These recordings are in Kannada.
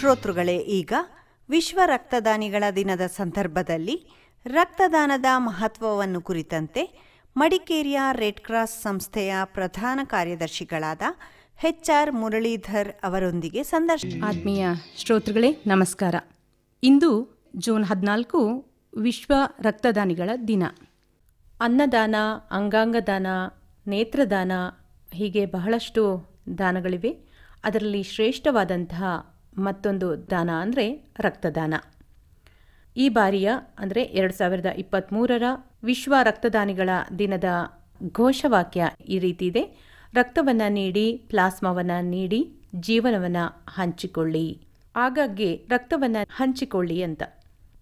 ಶ್ರೋತೃಗಳೇ ಈಗ ವಿಶ್ವ ರಕ್ತದಾನಿಗಳ ದಿನದ ಸಂದರ್ಭದಲ್ಲಿ ರಕ್ತದಾನದ ಮಹತ್ವವನ್ನು ಕುರಿತಂತೆ ಮಡಿಕೇರಿಯ ರೆಡ್ ಕ್ರಾಸ್ ಸಂಸ್ಥೆಯ ಪ್ರಧಾನ ಕಾರ್ಯದರ್ಶಿಗಳಾದ ಹೆಚ್ ಆರ್ ಮುರಳೀಧರ್ ಅವರೊಂದಿಗೆ ಸಂದರ್ಶನ ಆತ್ಮೀಯ ಶ್ರೋತೃಗಳೇ ನಮಸ್ಕಾರ ಇಂದು ಜೂನ್ ಹದಿನಾಲ್ಕು ವಿಶ್ವ ರಕ್ತದಾನಿಗಳ ದಿನ ಅನ್ನದಾನ ಅಂಗಾಂಗದಾನ ನೇತ್ರದಾನ ಹೀಗೆ ಬಹಳಷ್ಟು ದಾನಗಳಿವೆ ಅದರಲ್ಲಿ ಶ್ರೇಷ್ಠವಾದಂತಹ ಮತ್ತೊಂದು ದಾನ ಅಂದರೆ ರಕ್ತದಾನ ಈ ಬಾರಿಯ ಅಂದರೆ ಎರಡು ಸಾವಿರದ ಇಪ್ಪತ್ತ್ಮೂರರ ವಿಶ್ವ ರಕ್ತದಾನಿಗಳ ದಿನದ ಘೋಷವಾಕ್ಯ ಈ ರೀತಿ ಇದೆ ರಕ್ತವನ್ನು ನೀಡಿ ಪ್ಲಾಸ್ಮಾವನ್ನು ನೀಡಿ ಜೀವನವನ್ನು ಹಂಚಿಕೊಳ್ಳಿ ಆಗಾಗ್ಗೆ ರಕ್ತವನ್ನು ಹಂಚಿಕೊಳ್ಳಿ ಅಂತ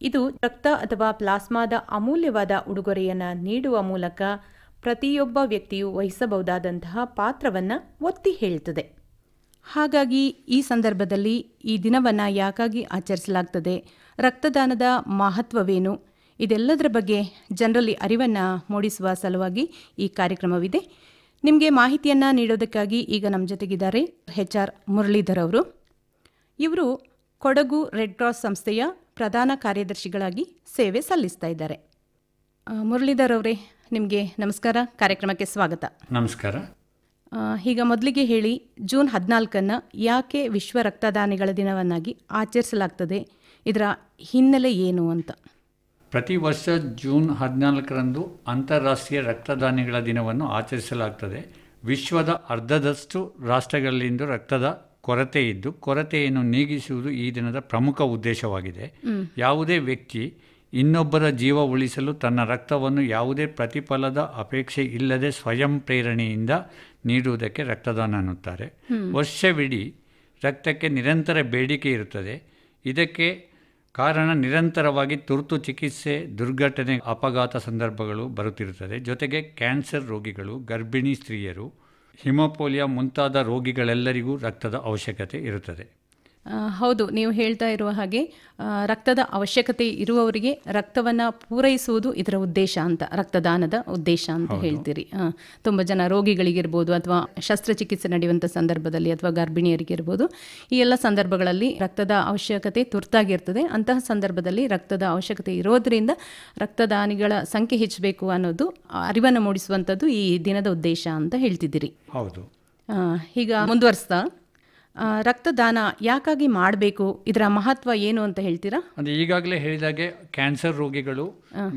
ಇದು ರಕ್ತ ಅಥವಾ ಪ್ಲಾಸ್ಮಾದ ಅಮೂಲ್ಯವಾದ ಉಡುಗೊರೆಯನ್ನು ನೀಡುವ ಮೂಲಕ ಪ್ರತಿಯೊಬ್ಬ ವ್ಯಕ್ತಿಯು ವಹಿಸಬಹುದಾದಂತಹ ಪಾತ್ರವನ್ನು ಒತ್ತಿ ಹೇಳ್ತದೆ ಹಾಗಾಗಿ ಈ ಸಂದರ್ಭದಲ್ಲಿ ಈ ದಿನವನ್ನು ಯಾಕಾಗಿ ಆಚರಿಸಲಾಗ್ತದೆ ರಕ್ತದಾನದ ಮಹತ್ವವೇನು ಇದೆಲ್ಲದರ ಬಗ್ಗೆ ಜನರಲ್ಲಿ ಅರಿವನ್ನು ಮೂಡಿಸುವ ಸಲುವಾಗಿ ಈ ಕಾರ್ಯಕ್ರಮವಿದೆ ನಿಮಗೆ ಮಾಹಿತಿಯನ್ನು ನೀಡೋದಕ್ಕಾಗಿ ಈಗ ನಮ್ಮ ಜೊತೆಗಿದ್ದಾರೆ ಹೆಚ್ ಆರ್ ಮುರಳೀಧರ್ ಅವರು ಇವರು ಕೊಡಗು ರೆಡ್ ಕ್ರಾಸ್ ಸಂಸ್ಥೆಯ ಪ್ರಧಾನ ಕಾರ್ಯದರ್ಶಿಗಳಾಗಿ ಸೇವೆ ಸಲ್ಲಿಸ್ತಾ ಇದ್ದಾರೆ ಮುರಳೀಧರ್ ಅವರೇ ನಿಮಗೆ ನಮಸ್ಕಾರ ಕಾರ್ಯಕ್ರಮಕ್ಕೆ ಸ್ವಾಗತ ನಮಸ್ಕಾರ ಈಗ ಮೊದಲಿಗೆ ಹೇಳಿ ಜೂನ್ ಹದಿನಾಲ್ಕನ್ನು ಯಾಕೆ ವಿಶ್ವ ರಕ್ತದಾನಿಗಳ ದಿನವನ್ನಾಗಿ ಆಚರಿಸಲಾಗ್ತದೆ ಇದರ ಹಿನ್ನೆಲೆ ಏನು ಅಂತ ಪ್ರತಿ ವರ್ಷ ಜೂನ್ ಹದಿನಾಲ್ಕರಂದು ಅಂತಾರಾಷ್ಟ್ರೀಯ ರಕ್ತದಾನಿಗಳ ದಿನವನ್ನು ಆಚರಿಸಲಾಗ್ತದೆ ವಿಶ್ವದ ಅರ್ಧದಷ್ಟು ರಾಷ್ಟ್ರಗಳಲ್ಲಿಂದು ರಕ್ತದ ಕೊರತೆ ಇದ್ದು ಕೊರತೆಯನ್ನು ನೀಗಿಸುವುದು ಈ ದಿನದ ಪ್ರಮುಖ ಉದ್ದೇಶವಾಗಿದೆ ಯಾವುದೇ ವ್ಯಕ್ತಿ ಇನ್ನೊಬ್ಬರ ಜೀವ ಉಳಿಸಲು ತನ್ನ ರಕ್ತವನ್ನು ಯಾವುದೇ ಪ್ರತಿಫಲದ ಅಪೇಕ್ಷೆ ಇಲ್ಲದೆ ಸ್ವಯಂ ಪ್ರೇರಣೆಯಿಂದ ನೀಡುವುದಕ್ಕೆ ರಕ್ತದಾನ ಅನ್ನುತ್ತಾರೆ ವರ್ಷವಿಡೀ ರಕ್ತಕ್ಕೆ ನಿರಂತರ ಬೇಡಿಕೆ ಇರುತ್ತದೆ ಇದಕ್ಕೆ ಕಾರಣ ನಿರಂತರವಾಗಿ ತುರ್ತು ಚಿಕಿತ್ಸೆ ದುರ್ಘಟನೆ ಅಪಘಾತ ಸಂದರ್ಭಗಳು ಬರುತ್ತಿರುತ್ತದೆ ಜೊತೆಗೆ ಕ್ಯಾನ್ಸರ್ ರೋಗಿಗಳು ಗರ್ಭಿಣಿ ಸ್ತ್ರೀಯರು ಹಿಮೋಪೋಲಿಯಾ ಮುಂತಾದ ರೋಗಿಗಳೆಲ್ಲರಿಗೂ ರಕ್ತದ ಅವಶ್ಯಕತೆ ಇರುತ್ತದೆ ಹೌದು ನೀವು ಹೇಳ್ತಾ ಇರುವ ಹಾಗೆ ರಕ್ತದ ಅವಶ್ಯಕತೆ ಇರುವವರಿಗೆ ರಕ್ತವನ್ನು ಪೂರೈಸುವುದು ಇದರ ಉದ್ದೇಶ ಅಂತ ರಕ್ತದಾನದ ಉದ್ದೇಶ ಅಂತ ಹೇಳ್ತೀರಿ ತುಂಬ ಜನ ರೋಗಿಗಳಿಗಿರ್ಬೋದು ಅಥವಾ ಶಸ್ತ್ರಚಿಕಿತ್ಸೆ ನಡೆಯುವಂಥ ಸಂದರ್ಭದಲ್ಲಿ ಅಥವಾ ಗರ್ಭಿಣಿಯರಿಗಿರ್ಬೋದು ಈ ಎಲ್ಲ ಸಂದರ್ಭಗಳಲ್ಲಿ ರಕ್ತದ ಅವಶ್ಯಕತೆ ತುರ್ತಾಗಿರ್ತದೆ ಅಂತಹ ಸಂದರ್ಭದಲ್ಲಿ ರಕ್ತದ ಅವಶ್ಯಕತೆ ಇರೋದರಿಂದ ರಕ್ತದಾನಿಗಳ ಸಂಖ್ಯೆ ಹೆಚ್ಚಬೇಕು ಅನ್ನೋದು ಅರಿವನ್ನು ಮೂಡಿಸುವಂಥದ್ದು ಈ ದಿನದ ಉದ್ದೇಶ ಅಂತ ಹೇಳ್ತಿದ್ದೀರಿ ಹೌದು ಈಗ ಮುಂದುವರಿಸ್ತಾ ರಕ್ತದಾನ ಯಾಕಾಗಿ ಮಾಡಬೇಕು ಇದರ ಮಹತ್ವ ಏನು ಅಂತ ಹೇಳ್ತೀರಾ ಅಂದರೆ ಈಗಾಗಲೇ ಹೇಳಿದಾಗೆ ಕ್ಯಾನ್ಸರ್ ರೋಗಿಗಳು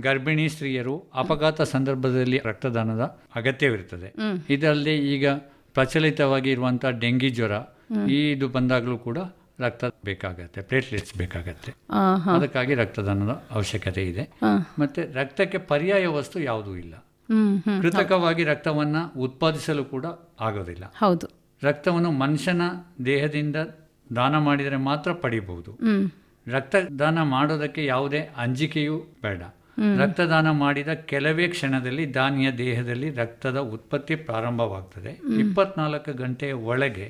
ಗರ್ಭಿಣಿ ಸ್ತ್ರೀಯರು ಅಪಘಾತ ಸಂದರ್ಭದಲ್ಲಿ ರಕ್ತದಾನದ ಅಗತ್ಯವಿರುತ್ತದೆ ಇದರಲ್ಲಿ ಈಗ ಪ್ರಚಲಿತವಾಗಿ ಇರುವಂತಹ ಡೆಂಗಿ ಜ್ವರ ಈ ಇದು ಬಂದಾಗಲೂ ಕೂಡ ರಕ್ತ ಬೇಕಾಗತ್ತೆ ಪ್ಲೇಟ್ಲೆಟ್ಸ್ ಬೇಕಾಗತ್ತೆ ಅದಕ್ಕಾಗಿ ರಕ್ತದಾನದ ಅವಶ್ಯಕತೆ ಇದೆ ಮತ್ತೆ ರಕ್ತಕ್ಕೆ ಪರ್ಯಾಯ ವಸ್ತು ಯಾವುದೂ ಇಲ್ಲ ಕೃತಕವಾಗಿ ರಕ್ತವನ್ನ ಉತ್ಪಾದಿಸಲು ಕೂಡ ಆಗೋದಿಲ್ಲ ಹೌದು ರಕ್ತವನ್ನು ಮನುಷ್ಯನ ದೇಹದಿಂದ ದಾನ ಮಾಡಿದರೆ ಮಾತ್ರ ಪಡಿಬಹುದು ರಕ್ತದಾನ ಮಾಡೋದಕ್ಕೆ ಯಾವುದೇ ಅಂಜಿಕೆಯೂ ಬೇಡ ರಕ್ತದಾನ ಮಾಡಿದ ಕೆಲವೇ ಕ್ಷಣದಲ್ಲಿ ದಾನಿಯ ದೇಹದಲ್ಲಿ ರಕ್ತದ ಉತ್ಪತ್ತಿ ಪ್ರಾರಂಭವಾಗ್ತದೆ ಇಪ್ಪತ್ನಾಲ್ಕು ಗಂಟೆಯ ಒಳಗೆ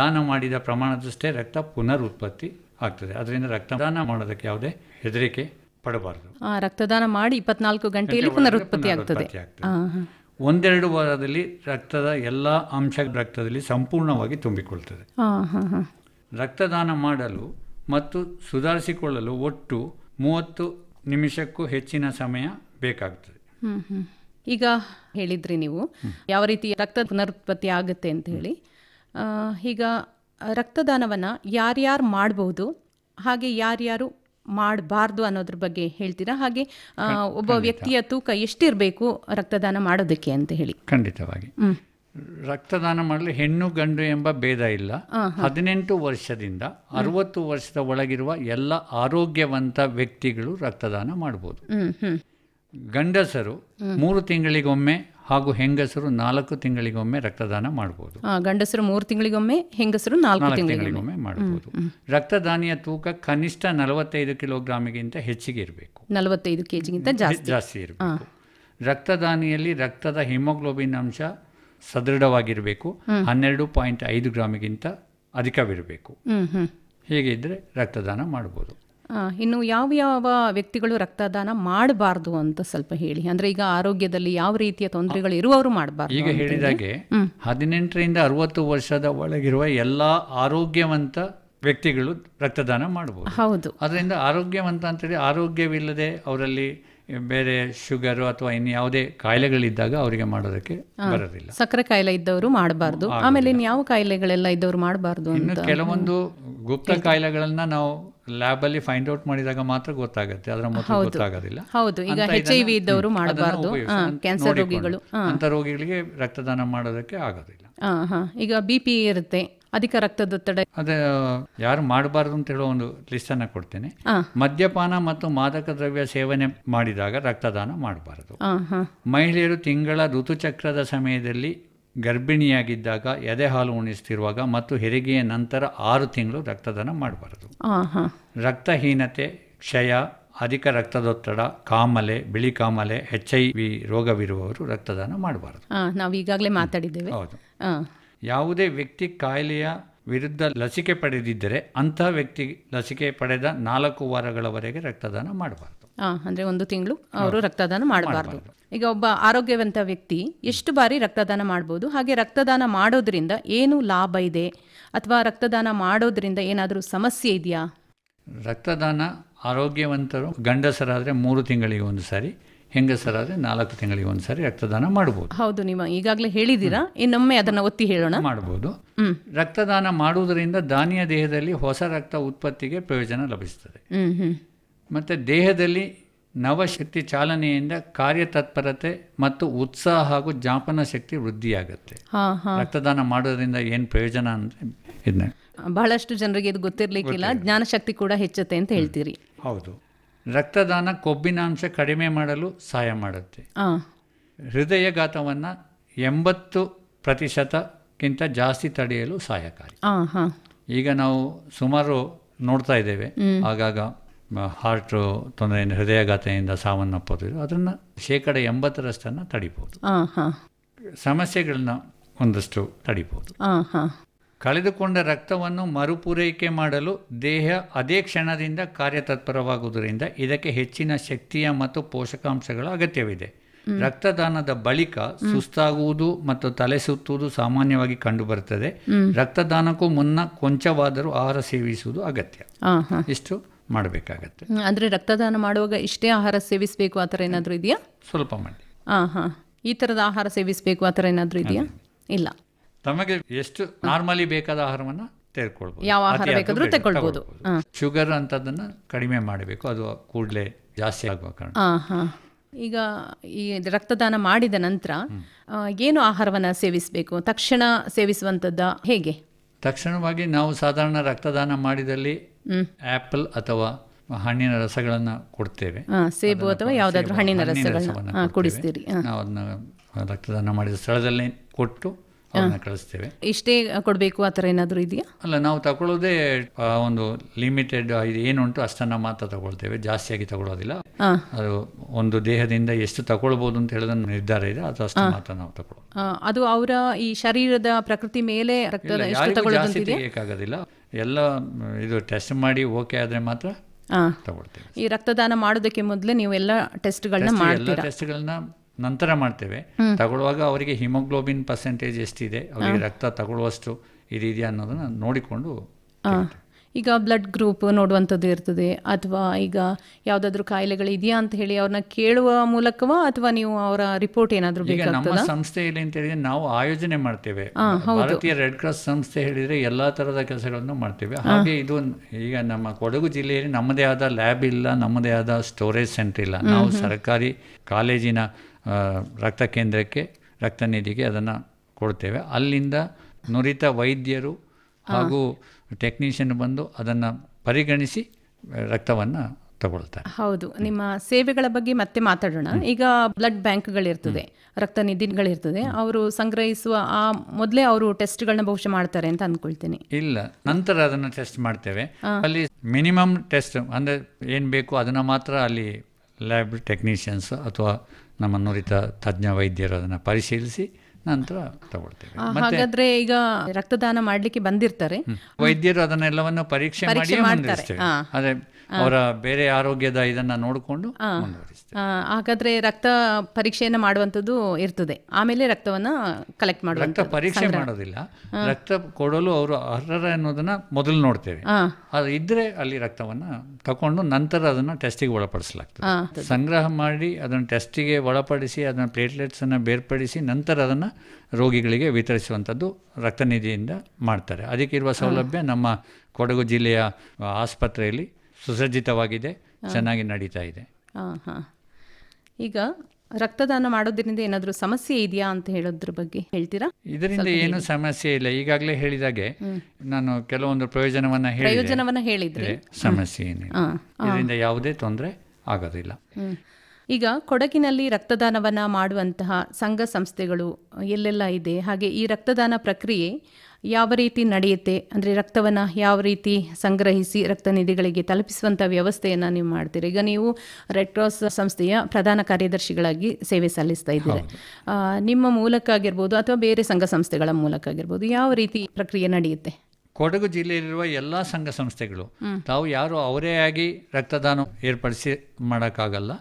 ದಾನ ಮಾಡಿದ ಪ್ರಮಾಣದಷ್ಟೇ ರಕ್ತ ಪುನರುತ್ಪತ್ತಿ ಆಗ್ತದೆ ಅದರಿಂದ ರಕ್ತದಾನ ಮಾಡೋದಕ್ಕೆ ಯಾವುದೇ ಹೆದರಿಕೆ ಪಡಬಾರದು ರಕ್ತದಾನ ಮಾಡಿ ಇಪ್ಪತ್ನಾಲ್ಕು ಗಂಟೆಯಲ್ಲಿ ಪುನರುತ್ಪತ್ತಿ ಆಗ್ತದೆ ಒಂದೆರಡು ವಾರದಲ್ಲಿ ರಕ್ತದ ಎಲ್ಲ ಅಂಶ ರಕ್ತದಲ್ಲಿ ಸಂಪೂರ್ಣವಾಗಿ ತುಂಬಿಕೊಳ್ತದೆ ರಕ್ತದಾನ ಮಾಡಲು ಮತ್ತು ಸುಧಾರಿಸಿಕೊಳ್ಳಲು ಒಟ್ಟು ಮೂವತ್ತು ನಿಮಿಷಕ್ಕೂ ಹೆಚ್ಚಿನ ಸಮಯ ಬೇಕಾಗ್ತದೆ ಈಗ ಹೇಳಿದ್ರಿ ನೀವು ಯಾವ ರೀತಿ ರಕ್ತ ಪುನರುತ್ಪತ್ತಿ ಆಗುತ್ತೆ ಅಂತ ಹೇಳಿ ಈಗ ರಕ್ತದಾನವನ್ನು ಯಾರ್ಯಾರು ಮಾಡಬಹುದು ಹಾಗೆ ಯಾರ್ಯಾರು ಮಾಡಬಾರ್ದು ಅನ್ನೋದ್ರ ಬಗ್ಗೆ ಹೇಳ್ತೀರಾ ಹಾಗೆ ಒಬ್ಬ ವ್ಯಕ್ತಿಯ ತೂಕ ಎಷ್ಟಿರಬೇಕು ರಕ್ತದಾನ ಮಾಡೋದಕ್ಕೆ ಅಂತ ಹೇಳಿ ಖಂಡಿತವಾಗಿ ರಕ್ತದಾನ ಮಾಡಲು ಹೆಣ್ಣು ಗಂಡು ಎಂಬ ಭೇದ ಇಲ್ಲ ಹದಿನೆಂಟು ವರ್ಷದಿಂದ ಅರವತ್ತು ವರ್ಷದ ಒಳಗಿರುವ ಎಲ್ಲ ಆರೋಗ್ಯವಂತ ವ್ಯಕ್ತಿಗಳು ರಕ್ತದಾನ ಮಾಡಬಹುದು ಗಂಡಸರು ಮೂರು ತಿಂಗಳಿಗೊಮ್ಮೆ ಹಾಗೂ ಹೆಂಗಸರು ನಾಲ್ಕು ತಿಂಗಳಿಗೊಮ್ಮೆ ರಕ್ತದಾನ ಮಾಡಬಹುದು ಗಂಡಸರು ಮೂರು ತಿಂಗಳಿಗೊಮ್ಮೆ ಹೆಂಗಸರು ನಾಲ್ಕು ತಿಂಗಳಿಗೊಮ್ಮೆ ಮಾಡಬಹುದು ರಕ್ತದಾನಿಯ ತೂಕ ಕನಿಷ್ಠ ನಲವತ್ತೈದು ಗಿಂತ ಹೆಚ್ಚಿಗೆ ಇರಬೇಕು ನಲವತ್ತೈದು ಕೆಜಿಗಿಂತ ಜಾಸ್ತಿ ಇರಬೇಕು ರಕ್ತದಾನಿಯಲ್ಲಿ ರಕ್ತದ ಹಿಮೋಗ್ಲೋಬಿನ್ ಅಂಶ ಸದೃಢವಾಗಿರಬೇಕು ಹನ್ನೆರಡು ಪಾಯಿಂಟ್ ಐದು ಗ್ರಾಮಿಗಿಂತ ಅಧಿಕವಿರಬೇಕು ಹೇಗಿದ್ರೆ ರಕ್ತದಾನ ಮಾಡಬಹುದು ಇನ್ನು ಯಾವ ಯಾವ ವ್ಯಕ್ತಿಗಳು ರಕ್ತದಾನ ಮಾಡಬಾರ್ದು ಅಂತ ಸ್ವಲ್ಪ ಹೇಳಿ ಅಂದ್ರೆ ಈಗ ಆರೋಗ್ಯದಲ್ಲಿ ಯಾವ ರೀತಿಯ ತೊಂದರೆಗಳು ಇರುವವರು ಮಾಡಬಾರ್ದು ಈಗ ಹೇಳಿದಾಗೆ ಹದಿನೆಂಟರಿಂದ ಅರವತ್ತು ವರ್ಷದ ಒಳಗಿರುವ ಎಲ್ಲಾ ಆರೋಗ್ಯವಂತ ವ್ಯಕ್ತಿಗಳು ರಕ್ತದಾನ ಮಾಡಬಹುದು ಹೌದು ಅದರಿಂದ ಆರೋಗ್ಯವಂತ ಅಂತ ಅಂತೇಳಿ ಆರೋಗ್ಯವಿಲ್ಲದೆ ಅವರಲ್ಲಿ ಬೇರೆ ಶುಗರ್ ಅಥವಾ ಇನ್ ಯಾವುದೇ ಕಾಯಿಲೆಗಳಿದ್ದಾಗ ಅವರಿಗೆ ಮಾಡೋದಕ್ಕೆ ಬರೋದಿಲ್ಲ ಸಕ್ಕರೆ ಕಾಯಿಲೆ ಇದ್ದವರು ಮಾಡಬಾರ್ದು ಆಮೇಲೆ ಇನ್ನು ಯಾವ ಕಾಯಿಲೆಗಳೆಲ್ಲ ಇದ್ದವರು ಮಾಡಬಾರ್ದು ಕೆಲವೊಂದು ಗುಪ್ತ ಕಾಯಿಲೆಗಳನ್ನ ನಾವು ಲ್ಯಾಬಲ್ಲಿ ಫೈಂಡ್ ಔಟ್ ಮಾಡಿದಾಗ ಮಾತ್ರ ಗೊತ್ತಾಗುತ್ತೆ ಅದರ ಮೊದಲು ಗೊತ್ತಾಗೋದಿಲ್ಲ ಹೌದು ಈಗ ಎಚ್ ಐ ವಿ ಇದ್ದವರು ಮಾಡಬಾರ್ದು ಕ್ಯಾನ್ಸರ್ ರೋಗಿಗಳು ಅಂತ ರೋಗಿಗಳಿಗೆ ರಕ್ತದಾನ ಮಾಡೋದಕ್ಕೆ ಆಗೋದಿಲ್ಲ ಈಗ ಬಿ ಪಿ ಇರುತ್ತೆ ಅಧಿಕ ರಕ್ತದೊತ್ತಡ ಅದೇ ಯಾರು ಮಾಡಬಾರ್ದು ಅಂತ ಹೇಳೋ ಒಂದು ಲಿಸ್ಟ್ ಅನ್ನ ಕೊಡ್ತೇನೆ ಮದ್ಯಪಾನ ಮತ್ತು ಮಾದಕ ದ್ರವ್ಯ ಸೇವನೆ ಮಾಡಿದಾಗ ರಕ್ತದಾನ ಮಾಡಬಾರದು ಮಹಿಳೆಯರು ತಿಂಗಳ ಋತುಚಕ್ರದ ಸಮಯದಲ್ಲಿ ಗರ್ಭಿಣಿಯಾಗಿದ್ದಾಗ ಎದೆ ಹಾಲು ಉಣಿಸ್ತಿರುವಾಗ ಮತ್ತು ಹೆರಿಗೆಯ ನಂತರ ಆರು ತಿಂಗಳು ರಕ್ತದಾನ ಮಾಡಬಾರದು ರಕ್ತಹೀನತೆ ಕ್ಷಯ ಅಧಿಕ ರಕ್ತದೊತ್ತಡ ಕಾಮಲೆ ಬಿಳಿ ಕಾಮಲೆ ಎಚ್ ಐ ವಿ ರೋಗವಿರುವವರು ರಕ್ತದಾನ ಮಾಡಬಾರದು ನಾವು ಈಗಾಗಲೇ ಮಾತಾಡಿದ್ದೇವೆ ಹೌದು ಯಾವುದೇ ವ್ಯಕ್ತಿ ಕಾಯಿಲೆಯ ವಿರುದ್ಧ ಲಸಿಕೆ ಪಡೆದಿದ್ದರೆ ಅಂತಹ ವ್ಯಕ್ತಿ ಲಸಿಕೆ ಪಡೆದ ನಾಲ್ಕು ವಾರಗಳವರೆಗೆ ರಕ್ತದಾನ ಮಾಡಬಾರದು ಅಂದ್ರೆ ಒಂದು ತಿಂಗಳು ಅವರು ರಕ್ತದಾನ ಮಾಡಬಾರ್ದು ಈಗ ಒಬ್ಬ ಆರೋಗ್ಯವಂತ ವ್ಯಕ್ತಿ ಎಷ್ಟು ಬಾರಿ ರಕ್ತದಾನ ಮಾಡಬಹುದು ಹಾಗೆ ರಕ್ತದಾನ ಮಾಡೋದ್ರಿಂದ ಏನು ಲಾಭ ಇದೆ ಅಥವಾ ರಕ್ತದಾನ ಮಾಡೋದ್ರಿಂದ ಏನಾದರೂ ಸಮಸ್ಯೆ ಇದೆಯಾ ರಕ್ತದಾನ ಆರೋಗ್ಯವಂತರು ಗಂಡಸರಾದರೆ ಮೂರು ತಿಂಗಳಿಗೆ ಒಂದು ಸಾರಿ ಹೆಂಗಸರಾದರೆ ನಾಲ್ಕು ತಿಂಗಳಿಗೆ ಒಂದು ಸಾರಿ ರಕ್ತದಾನ ಮಾಡಬಹುದು ಹೌದು ನೀವು ಈಗಾಗಲೇ ಹೇಳಿದ್ದೀರಾ ಇನ್ನೊಮ್ಮೆ ಅದನ್ನ ಒತ್ತಿ ಹೇಳೋಣ ಮಾಡಬಹುದು ರಕ್ತದಾನ ಮಾಡುವುದರಿಂದ ದಾನಿಯ ದೇಹದಲ್ಲಿ ಹೊಸ ರಕ್ತ ಉತ್ಪತ್ತಿಗೆ ಪ್ರಯೋಜನ ಲಭಿಸ್ತದೆ ಮತ್ತು ದೇಹದಲ್ಲಿ ನವಶಕ್ತಿ ಚಾಲನೆಯಿಂದ ಕಾರ್ಯತತ್ಪರತೆ ಮತ್ತು ಉತ್ಸಾಹ ಹಾಗೂ ಜಾಪನ ಶಕ್ತಿ ವೃದ್ಧಿಯಾಗುತ್ತೆ ರಕ್ತದಾನ ಮಾಡೋದ್ರಿಂದ ಏನು ಪ್ರಯೋಜನ ಅಂದರೆ ಇದನ್ನ ಬಹಳಷ್ಟು ಜನರಿಗೆ ಇದು ಗೊತ್ತಿರಲಿಕ್ಕಿಲ್ಲ ಜ್ಞಾನಶಕ್ತಿ ಕೂಡ ಹೆಚ್ಚುತ್ತೆ ಅಂತ ಹೇಳ್ತೀರಿ ಹೌದು ರಕ್ತದಾನ ಕೊಬ್ಬಿನಾಂಶ ಕಡಿಮೆ ಮಾಡಲು ಸಹಾಯ ಮಾಡುತ್ತೆ ಹೃದಯಘಾತವನ್ನು ಎಂಬತ್ತು ಪ್ರತಿಶತಕ್ಕಿಂತ ಜಾಸ್ತಿ ತಡೆಯಲು ಸಹಾಯಕಾರಿ ಈಗ ನಾವು ಸುಮಾರು ನೋಡ್ತಾ ಇದ್ದೇವೆ ಆಗಾಗ ಹಾರ್ಟು ತೊಂದರೆಯಿಂದ ಹೃದಯಾಘಾತದಿಂದ ಸಾವನ್ನಪ್ಪೋದು ಅದನ್ನು ಶೇಕಡ ಎಂಬತ್ತರಷ್ಟನ್ನು ತಡಿಬೋದು ಸಮಸ್ಯೆಗಳನ್ನ ಒಂದಷ್ಟು ತಡಿಬೋದು ಕಳೆದುಕೊಂಡ ರಕ್ತವನ್ನು ಮರುಪೂರೈಕೆ ಮಾಡಲು ದೇಹ ಅದೇ ಕ್ಷಣದಿಂದ ಕಾರ್ಯತತ್ಪರವಾಗುವುದರಿಂದ ಇದಕ್ಕೆ ಹೆಚ್ಚಿನ ಶಕ್ತಿಯ ಮತ್ತು ಪೋಷಕಾಂಶಗಳ ಅಗತ್ಯವಿದೆ ರಕ್ತದಾನದ ಬಳಿಕ ಸುಸ್ತಾಗುವುದು ಮತ್ತು ತಲೆ ಸುತ್ತುವುದು ಸಾಮಾನ್ಯವಾಗಿ ಕಂಡುಬರುತ್ತದೆ ರಕ್ತದಾನಕ್ಕೂ ಮುನ್ನ ಕೊಂಚವಾದರೂ ಆಹಾರ ಸೇವಿಸುವುದು ಅಗತ್ಯ ಇಷ್ಟು ಮಾಡಬೇಕಾಗತ್ತೆ ಅಂದರೆ ರಕ್ತದಾನ ಮಾಡುವಾಗ ಇಷ್ಟೇ ಆಹಾರ ಸೇವಿಸಬೇಕು ಆ ಥರ ಏನಾದರೂ ಇದೆಯಾ ಸ್ವಲ್ಪ ಮಾಡಿ ಹಾಂ ಹಾಂ ಈ ಥರದ ಆಹಾರ ಸೇವಿಸಬೇಕು ಆ ಥರ ಏನಾದರೂ ಇದೆಯಾ ಇಲ್ಲ ತಮಗೆ ಎಷ್ಟು ನಾರ್ಮಲಿ ಬೇಕಾದ ಆಹಾರವನ್ನು ತೆಗೆದುಕೊಳ್ಬೋದು ಯಾವ ಆಹಾರ ಬೇಕಾದರೂ ಶುಗರ್ ಅಂತದನ್ನು ಕಡಿಮೆ ಮಾಡಬೇಕು ಅದು ಕೂಡಲೇ ಜಾಸ್ತಿ ಆಗುವ ಕಾರಣ ಈಗ ಈ ರಕ್ತದಾನ ಮಾಡಿದ ನಂತರ ಏನು ಆಹಾರವನ್ನು ಸೇವಿಸಬೇಕು ತಕ್ಷಣ ಸೇವಿಸುವಂಥದ್ದು ಹೇಗೆ ತಕ್ಷಣವಾಗಿ ನಾವು ಸಾಧಾರಣ ರಕ್ತದಾನ ಮಾಡಿದಲ್ಲಿ ಆಪಲ್ ಅಥವಾ ಹಣ್ಣಿನ ರಸಗಳನ್ನು ಕೊಡ್ತೇವೆ ಸೇಬು ಅಥವಾ ಯಾವುದಾದ್ರೂ ಹಣ್ಣಿನ ರಸಗಳನ್ನು ಕುಡಿಸ್ತೀರಿ ಅದನ್ನ ರಕ್ತದಾನ ಮಾಡಿದ ಸ್ಥಳದಲ್ಲೇ ಕೊಟ್ಟು ಅದನ್ನ ಕಳಿಸ್ತೇವೆ ಇಷ್ಟೇ ಕೊಡಬೇಕು ಆ ಥರ ಏನಾದರೂ ಇದೆಯಾ ಅಲ್ಲ ನಾವು ತಗೊಳ್ಳೋದೇ ಒಂದು ಲಿಮಿಟೆಡ್ ಇದು ಏನುಂಟು ಅಷ್ಟನ್ನು ಮಾತ್ರ ತಗೊಳ್ತೇವೆ ಜಾಸ್ತಿಯಾಗಿ ತಗೊಳ್ಳೋದಿಲ್ಲ ಅದು ಒಂದು ದೇಹದಿಂದ ಎಷ್ಟು ತಗೊಳ್ಬೋದು ಅಂತ ಹೇಳೋದನ್ನ ನಿರ್ಧಾರ ಇದೆ ಅದು ಅಷ್ಟು ಮಾತ್ರ ನಾವು ತಗೊಳ್ಳೋದು ಅದು ಅವರ ಈ ಶರೀರದ ಪ್ರಕೃತಿ ಮೇಲೆ ರಕ್ತದ ಎಷ್ಟು ತಗೊಳ್ಳೋದು ಬೇಕಾಗೋದಿಲ್ಲ ಎಲ್ಲ ಇದು ಟೆಸ್ಟ್ ಮಾಡಿ ಓಕೆ ಆದರೆ ಮಾತ್ರ ತಗೊಳ್ತೇವೆ ಈ ರಕ್ತದಾನ ಮಾಡೋದಕ್ಕೆ ಮೊದಲು ನೀವು ಎಲ್ಲ ಟೆಸ್ಟ್ಗಳನ್ನ ಮಾಡ್ತೀರಾ ಟೆಸ್ಟ್ಗಳನ್ನ ನಂತರ ಮಾಡ್ತೇವೆ ತಗೊಳ್ಳುವಾಗ ಅವರಿಗೆ ಹಿಮೋಗ್ಲೋಬಿನ್ ಪರ್ಸೆಂಟೇಜ್ ಎಷ್ಟಿದೆ ಅವರಿಗೆ ರಕ್ತ ತಗೊಳ್ಳುವಷ್ಟು ಇದೆಯಾ ಅನ್ನೋದನ್ನ ನೋಡಿಕೊಂಡು ಈಗ ಬ್ಲಡ್ ಗ್ರೂಪ್ ನೋಡುವಂಥದ್ದು ಇರ್ತದೆ ಅಥವಾ ಈಗ ಯಾವುದಾದ್ರೂ ಕಾಯಿಲೆಗಳು ಇದೆಯಾ ಅಂತ ಹೇಳಿ ಅವ್ರನ್ನ ಕೇಳುವ ಮೂಲಕವಾ ಅಥವಾ ನೀವು ಅವರ ರಿಪೋರ್ಟ್ ಏನಾದರೂ ಸಂಸ್ಥೆ ಸಂಸ್ಥೆಯಲ್ಲಿ ಅಂತ ಹೇಳಿದ್ರೆ ನಾವು ಆಯೋಜನೆ ಮಾಡ್ತೇವೆ ಭಾರತೀಯ ರೆಡ್ ಕ್ರಾಸ್ ಸಂಸ್ಥೆ ಹೇಳಿದ್ರೆ ಎಲ್ಲಾ ತರದ ಕೆಲಸಗಳನ್ನು ಮಾಡ್ತೇವೆ ಹಾಗೆ ಇದು ಈಗ ನಮ್ಮ ಕೊಡಗು ಜಿಲ್ಲೆಯಲ್ಲಿ ನಮ್ಮದೇ ಆದ ಲ್ಯಾಬ್ ಇಲ್ಲ ನಮ್ಮದೇ ಆದ ಸ್ಟೋರೇಜ್ ಸೆಂಟರ್ ಇಲ್ಲ ನಾವು ಸರ್ಕಾರಿ ಕಾಲೇಜಿನ ರಕ್ತ ಕೇಂದ್ರಕ್ಕೆ ರಕ್ತ ನಿಧಿಗೆ ಅದನ್ನ ಕೊಡ್ತೇವೆ ಅಲ್ಲಿಂದ ನುರಿತ ವೈದ್ಯರು ಹಾಗೂ ಟೆಕ್ನಿಷಿಯನ್ ಬಂದು ಅದನ್ನು ಪರಿಗಣಿಸಿ ರಕ್ತವನ್ನು ತಗೊಳ್ತಾರೆ ಹೌದು ನಿಮ್ಮ ಸೇವೆಗಳ ಬಗ್ಗೆ ಮತ್ತೆ ಮಾತಾಡೋಣ ಈಗ ಬ್ಲಡ್ ಬ್ಯಾಂಕ್ಗಳಿರ್ತದೆ ರಕ್ತ ನಿಧಿಗಳಿರ್ತದೆ ಅವರು ಸಂಗ್ರಹಿಸುವ ಆ ಮೊದಲೇ ಅವರು ಟೆಸ್ಟ್ಗಳನ್ನ ಬಹುಶಃ ಮಾಡ್ತಾರೆ ಅಂತ ಅಂದ್ಕೊಳ್ತೀನಿ ಇಲ್ಲ ನಂತರ ಅದನ್ನು ಟೆಸ್ಟ್ ಮಾಡ್ತೇವೆ ಅಲ್ಲಿ ಮಿನಿಮಮ್ ಟೆಸ್ಟ್ ಅಂದರೆ ಏನು ಬೇಕು ಅದನ್ನು ಮಾತ್ರ ಅಲ್ಲಿ ಲ್ಯಾಬ್ ಟೆಕ್ನಿಷಿಯನ್ಸ್ ಅಥವಾ ನಮ್ಮ ನುರಿತ ತಜ್ಞ ವೈದ್ಯರು ಅದನ್ನು ಪರಿಶೀಲಿಸಿ ನಂತರ ತಗೊಳ್ತೇವೆ ಹಾಗಾದ್ರೆ ಈಗ ರಕ್ತದಾನ ಮಾಡ್ಲಿಕ್ಕೆ ಬಂದಿರ್ತಾರೆ ವೈದ್ಯರು ಅದನ್ನೆಲ್ಲವನ್ನು ಪರೀಕ್ಷೆ ಮಾಡಿ ಅದೇ ಅವರ ಬೇರೆ ಆರೋಗ್ಯದ ಇದನ್ನ ನೋಡಿಕೊಂಡು ಹಾಗಾದ್ರೆ ರಕ್ತ ಪರೀಕ್ಷೆಯನ್ನು ಮಾಡುವಂಥದ್ದು ಇರ್ತದೆ ಆಮೇಲೆ ರಕ್ತವನ್ನು ಕಲೆಕ್ಟ್ ಮಾಡುವ ರಕ್ತ ಪರೀಕ್ಷೆ ಮಾಡೋದಿಲ್ಲ ರಕ್ತ ಕೊಡಲು ಅವರು ಅರ್ಹರ ಅನ್ನೋದನ್ನ ಮೊದಲು ನೋಡ್ತೇವೆ ಅದು ಇದ್ರೆ ಅಲ್ಲಿ ರಕ್ತವನ್ನ ತಕೊಂಡು ನಂತರ ಅದನ್ನ ಟೆಸ್ಟಿಗೆ ಒಳಪಡಿಸಲಾಗ್ತದೆ ಸಂಗ್ರಹ ಮಾಡಿ ಅದನ್ನ ಟೆಸ್ಟಿಗೆ ಒಳಪಡಿಸಿ ಅದನ್ನ ಪ್ಲೇಟ್ಲೆಟ್ಸ್ ಅನ್ನ ಬೇರ್ಪಡಿಸಿ ನಂತರ ಅದನ್ನ ರೋಗಿಗಳಿಗೆ ವಿತರಿಸುವಂಥದ್ದು ನಿಧಿಯಿಂದ ಮಾಡ್ತಾರೆ ಇರುವ ಸೌಲಭ್ಯ ನಮ್ಮ ಕೊಡಗು ಜಿಲ್ಲೆಯ ಆಸ್ಪತ್ರೆಯಲ್ಲಿ ಸುಸಜ್ಜಿತವಾಗಿದೆ ಚೆನ್ನಾಗಿ ನಡೀತಾ ಇದೆ ಈಗ ರಕ್ತದಾನ ಮಾಡೋದ್ರಿಂದ ಏನಾದರೂ ಸಮಸ್ಯೆ ಇದೆಯಾ ಅಂತ ಹೇಳೋದ್ರ ಬಗ್ಗೆ ಹೇಳ್ತೀರಾ ಇದರಿಂದ ಏನು ಸಮಸ್ಯೆ ಇಲ್ಲ ಈಗಾಗಲೇ ಹೇಳಿದಾಗೆ ನಾನು ಕೆಲವೊಂದು ಪ್ರಯೋಜನವನ್ನ ಪ್ರಯೋಜನವನ್ನ ಹೇಳಿದ್ರೆ ಸಮಸ್ಯೆ ಇದರಿಂದ ಯಾವುದೇ ತೊಂದರೆ ಆಗೋದಿಲ್ಲ ಈಗ ಕೊಡಗಿನಲ್ಲಿ ರಕ್ತದಾನವನ್ನ ಮಾಡುವಂತಹ ಸಂಘ ಸಂಸ್ಥೆಗಳು ಎಲ್ಲೆಲ್ಲ ಇದೆ ಹಾಗೆ ಈ ರಕ್ತದಾನ ಪ್ರಕ್ರಿಯೆ ಯಾವ ರೀತಿ ನಡೆಯುತ್ತೆ ಅಂದರೆ ರಕ್ತವನ್ನು ಯಾವ ರೀತಿ ಸಂಗ್ರಹಿಸಿ ರಕ್ತ ನಿಧಿಗಳಿಗೆ ತಲುಪಿಸುವಂಥ ವ್ಯವಸ್ಥೆಯನ್ನು ನೀವು ಮಾಡ್ತೀರಿ ಈಗ ನೀವು ರೆಡ್ ಕ್ರಾಸ್ ಸಂಸ್ಥೆಯ ಪ್ರಧಾನ ಕಾರ್ಯದರ್ಶಿಗಳಾಗಿ ಸೇವೆ ಸಲ್ಲಿಸ್ತಾ ಇದ್ದೀರಿ ನಿಮ್ಮ ಮೂಲಕ ಆಗಿರ್ಬೋದು ಅಥವಾ ಬೇರೆ ಸಂಘ ಸಂಸ್ಥೆಗಳ ಮೂಲಕ ಆಗಿರ್ಬೋದು ಯಾವ ರೀತಿ ಪ್ರಕ್ರಿಯೆ ನಡೆಯುತ್ತೆ ಕೊಡಗು ಜಿಲ್ಲೆಯಲ್ಲಿರುವ ಎಲ್ಲ ಸಂಘ ಸಂಸ್ಥೆಗಳು ತಾವು ಯಾರು ಅವರೇ ಆಗಿ ರಕ್ತದಾನ ಏರ್ಪಡಿಸಿ ಮಾಡೋಕ್ಕಾಗಲ್ಲ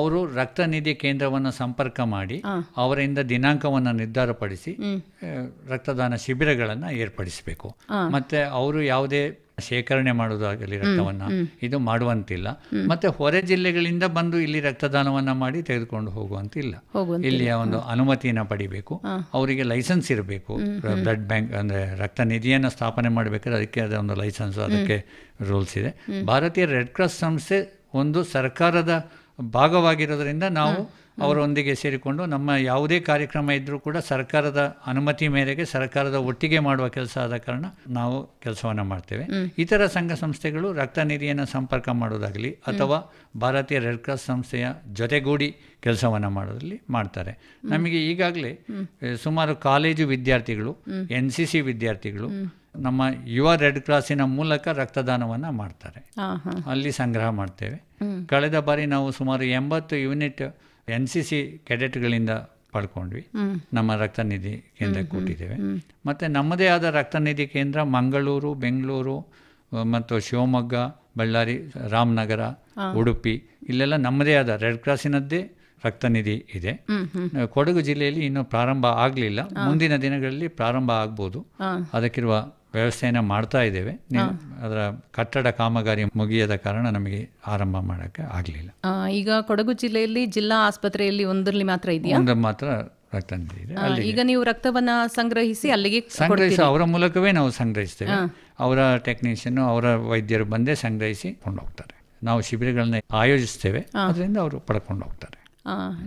ಅವರು ರಕ್ತ ನಿಧಿ ಕೇಂದ್ರವನ್ನು ಸಂಪರ್ಕ ಮಾಡಿ ಅವರಿಂದ ದಿನಾಂಕವನ್ನು ನಿರ್ಧಾರಪಡಿಸಿ ರಕ್ತದಾನ ಶಿಬಿರಗಳನ್ನು ಏರ್ಪಡಿಸಬೇಕು ಮತ್ತು ಅವರು ಯಾವುದೇ ಶೇಖರಣೆ ಮಾಡೋದಾಗಲಿ ರಕ್ತವನ್ನ ಇದು ಮಾಡುವಂತಿಲ್ಲ ಮತ್ತೆ ಹೊರ ಜಿಲ್ಲೆಗಳಿಂದ ಬಂದು ಇಲ್ಲಿ ರಕ್ತದಾನವನ್ನ ಮಾಡಿ ತೆಗೆದುಕೊಂಡು ಹೋಗುವಂತಿಲ್ಲ ಇಲ್ಲಿಯ ಒಂದು ಅನುಮತಿಯನ್ನ ಪಡಿಬೇಕು ಅವರಿಗೆ ಲೈಸೆನ್ಸ್ ಇರಬೇಕು ಬ್ಲಡ್ ಬ್ಯಾಂಕ್ ಅಂದ್ರೆ ರಕ್ತ ನಿಧಿಯನ್ನ ಸ್ಥಾಪನೆ ಮಾಡಬೇಕಾದ್ರೆ ಅದಕ್ಕೆ ಅದೇ ಒಂದು ಲೈಸೆನ್ಸ್ ಅದಕ್ಕೆ ರೂಲ್ಸ್ ಇದೆ ಭಾರತೀಯ ರೆಡ್ ಕ್ರಾಸ್ ಸಂಸ್ಥೆ ಒಂದು ಸರ್ಕಾರದ ಭಾಗವಾಗಿರೋದ್ರಿಂದ ನಾವು ಅವರೊಂದಿಗೆ ಸೇರಿಕೊಂಡು ನಮ್ಮ ಯಾವುದೇ ಕಾರ್ಯಕ್ರಮ ಇದ್ದರೂ ಕೂಡ ಸರ್ಕಾರದ ಅನುಮತಿ ಮೇರೆಗೆ ಸರ್ಕಾರದ ಒಟ್ಟಿಗೆ ಮಾಡುವ ಕೆಲಸ ಆದ ಕಾರಣ ನಾವು ಕೆಲಸವನ್ನು ಮಾಡ್ತೇವೆ ಇತರ ಸಂಘ ಸಂಸ್ಥೆಗಳು ರಕ್ತ ನಿಧಿಯನ್ನು ಸಂಪರ್ಕ ಮಾಡೋದಾಗಲಿ ಅಥವಾ ಭಾರತೀಯ ರೆಡ್ ಕ್ರಾಸ್ ಸಂಸ್ಥೆಯ ಜೊತೆಗೂಡಿ ಕೆಲಸವನ್ನು ಮಾಡೋದ್ರಲ್ಲಿ ಮಾಡ್ತಾರೆ ನಮಗೆ ಈಗಾಗಲೇ ಸುಮಾರು ಕಾಲೇಜು ವಿದ್ಯಾರ್ಥಿಗಳು ಎನ್ ಸಿ ಸಿ ವಿದ್ಯಾರ್ಥಿಗಳು ನಮ್ಮ ಯುವ ರೆಡ್ ಕ್ರಾಸಿನ ಮೂಲಕ ರಕ್ತದಾನವನ್ನು ಮಾಡ್ತಾರೆ ಅಲ್ಲಿ ಸಂಗ್ರಹ ಮಾಡ್ತೇವೆ ಕಳೆದ ಬಾರಿ ನಾವು ಸುಮಾರು ಎಂಬತ್ತು ಯೂನಿಟ್ ಎನ್ ಸಿ ಸಿ ಕೆಡೆಟ್ಗಳಿಂದ ಪಡ್ಕೊಂಡ್ವಿ ನಮ್ಮ ರಕ್ತ ನಿಧಿ ಕೇಂದ್ರ ಕೊಟ್ಟಿದ್ದೇವೆ ಮತ್ತು ನಮ್ಮದೇ ಆದ ರಕ್ತ ನಿಧಿ ಕೇಂದ್ರ ಮಂಗಳೂರು ಬೆಂಗಳೂರು ಮತ್ತು ಶಿವಮೊಗ್ಗ ಬಳ್ಳಾರಿ ರಾಮನಗರ ಉಡುಪಿ ಇಲ್ಲೆಲ್ಲ ನಮ್ಮದೇ ಆದ ರೆಡ್ ಕ್ರಾಸಿನದ್ದೇ ರಕ್ತ ನಿಧಿ ಇದೆ ಕೊಡಗು ಜಿಲ್ಲೆಯಲ್ಲಿ ಇನ್ನೂ ಪ್ರಾರಂಭ ಆಗಲಿಲ್ಲ ಮುಂದಿನ ದಿನಗಳಲ್ಲಿ ಪ್ರಾರಂಭ ಆಗ್ಬೋದು ಅದಕ್ಕಿರುವ ವ್ಯವಸ್ಥೆಯನ್ನು ಮಾಡ್ತಾ ಇದ್ದೇವೆ ಅದರ ಕಟ್ಟಡ ಕಾಮಗಾರಿ ಮುಗಿಯದ ಕಾರಣ ನಮಗೆ ಆರಂಭ ಮಾಡಕ್ಕೆ ಆಗಲಿಲ್ಲ ಈಗ ಕೊಡಗು ಜಿಲ್ಲೆಯಲ್ಲಿ ಜಿಲ್ಲಾ ಆಸ್ಪತ್ರೆಯಲ್ಲಿ ಒಂದರಲ್ಲಿ ಮಾತ್ರ ಇದೆಯಾ ಒಂದು ಮಾತ್ರ ರಕ್ತ ಇದೆ ಈಗ ನೀವು ರಕ್ತವನ್ನ ಸಂಗ್ರಹಿಸಿ ಅಲ್ಲಿಗೆ ಸಂಗ್ರಹಿಸಿ ಅವರ ಮೂಲಕವೇ ನಾವು ಸಂಗ್ರಹಿಸ್ತೇವೆ ಅವರ ಟೆಕ್ನಿಷಿಯನ್ ಅವರ ವೈದ್ಯರು ಬಂದೇ ಸಂಗ್ರಹಿಸಿ ಕೊಂಡೋಗ್ತಾರೆ ನಾವು ಶಿಬಿರಗಳನ್ನ ಆಯೋಜಿಸ್ತೇವೆ ಅದರಿಂದ ಅವರು ಪಡ್ಕೊಂಡು ಹೋಗ್ತಾರೆ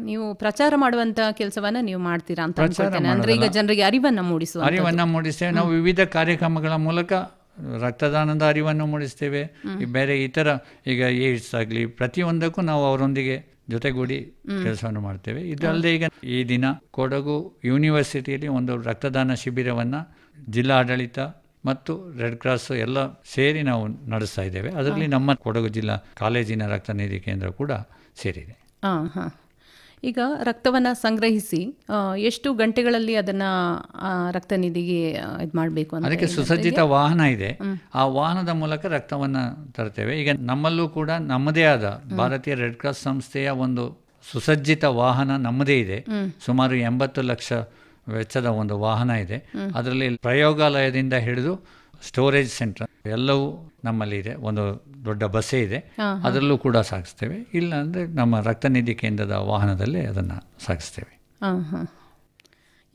ನೀವು ಪ್ರಚಾರ ಮಾಡುವಂತ ಕೆಲಸವನ್ನ ನೀವು ಮಾಡ್ತೀರಾ ಅಂತ ಅಂದ್ರೆ ಈಗ ಜನರಿಗೆ ಅರಿವನ್ನ ಮೂಡಿಸುವ ಅರಿವನ್ನ ಮೂಡಿಸ್ತೇವೆ ನಾವು ವಿವಿಧ ಕಾರ್ಯಕ್ರಮಗಳ ಮೂಲಕ ರಕ್ತದಾನದ ಅರಿವನ್ನು ಮೂಡಿಸ್ತೇವೆ ಬೇರೆ ಇತರ ಈಗ ಏಡ್ಸ್ ಆಗಲಿ ಪ್ರತಿಯೊಂದಕ್ಕೂ ನಾವು ಅವರೊಂದಿಗೆ ಜೊತೆಗೂಡಿ ಕೆಲಸವನ್ನು ಮಾಡ್ತೇವೆ ಇದಲ್ಲದೆ ಈಗ ಈ ದಿನ ಕೊಡಗು ಯೂನಿವರ್ಸಿಟಿಯಲ್ಲಿ ಒಂದು ರಕ್ತದಾನ ಶಿಬಿರವನ್ನ ಜಿಲ್ಲಾ ಆಡಳಿತ ಮತ್ತು ರೆಡ್ ಕ್ರಾಸ್ ಎಲ್ಲ ಸೇರಿ ನಾವು ನಡೆಸ್ತಾ ಇದ್ದೇವೆ ಅದರಲ್ಲಿ ನಮ್ಮ ಕೊಡಗು ಜಿಲ್ಲಾ ಕಾಲೇಜಿನ ರಕ್ತ ನಿಧಿ ಕೇಂದ್ರ ಕೂಡ ಸೇರಿದೆ ಈಗ ರಕ್ತವನ್ನು ಸಂಗ್ರಹಿಸಿ ಎಷ್ಟು ಗಂಟೆಗಳಲ್ಲಿ ಅದನ್ನು ನಿಧಿಗೆ ಇದು ಮಾಡಬೇಕು ಅದಕ್ಕೆ ಸುಸಜ್ಜಿತ ವಾಹನ ಇದೆ ಆ ವಾಹನದ ಮೂಲಕ ರಕ್ತವನ್ನು ತರ್ತೇವೆ ಈಗ ನಮ್ಮಲ್ಲೂ ಕೂಡ ನಮ್ಮದೇ ಆದ ಭಾರತೀಯ ರೆಡ್ ಕ್ರಾಸ್ ಸಂಸ್ಥೆಯ ಒಂದು ಸುಸಜ್ಜಿತ ವಾಹನ ನಮ್ಮದೇ ಇದೆ ಸುಮಾರು ಎಂಬತ್ತು ಲಕ್ಷ ವೆಚ್ಚದ ಒಂದು ವಾಹನ ಇದೆ ಅದರಲ್ಲಿ ಪ್ರಯೋಗಾಲಯದಿಂದ ಹಿಡಿದು ಸ್ಟೋರೇಜ್ ಸೆಂಟರ್ ಎಲ್ಲವೂ ನಮ್ಮಲ್ಲಿ ಇದೆ ಒಂದು ದೊಡ್ಡ ಬಸ್ಸೇ ಇದೆ ಅದರಲ್ಲೂ ಕೂಡ ಸಾಗಿಸ್ತೇವೆ ಇಲ್ಲ ಅಂದರೆ ನಮ್ಮ ರಕ್ತನಿಧಿ ಕೇಂದ್ರದ ವಾಹನದಲ್ಲಿ ಅದನ್ನು ಸಾಗಿಸ್ತೇವೆ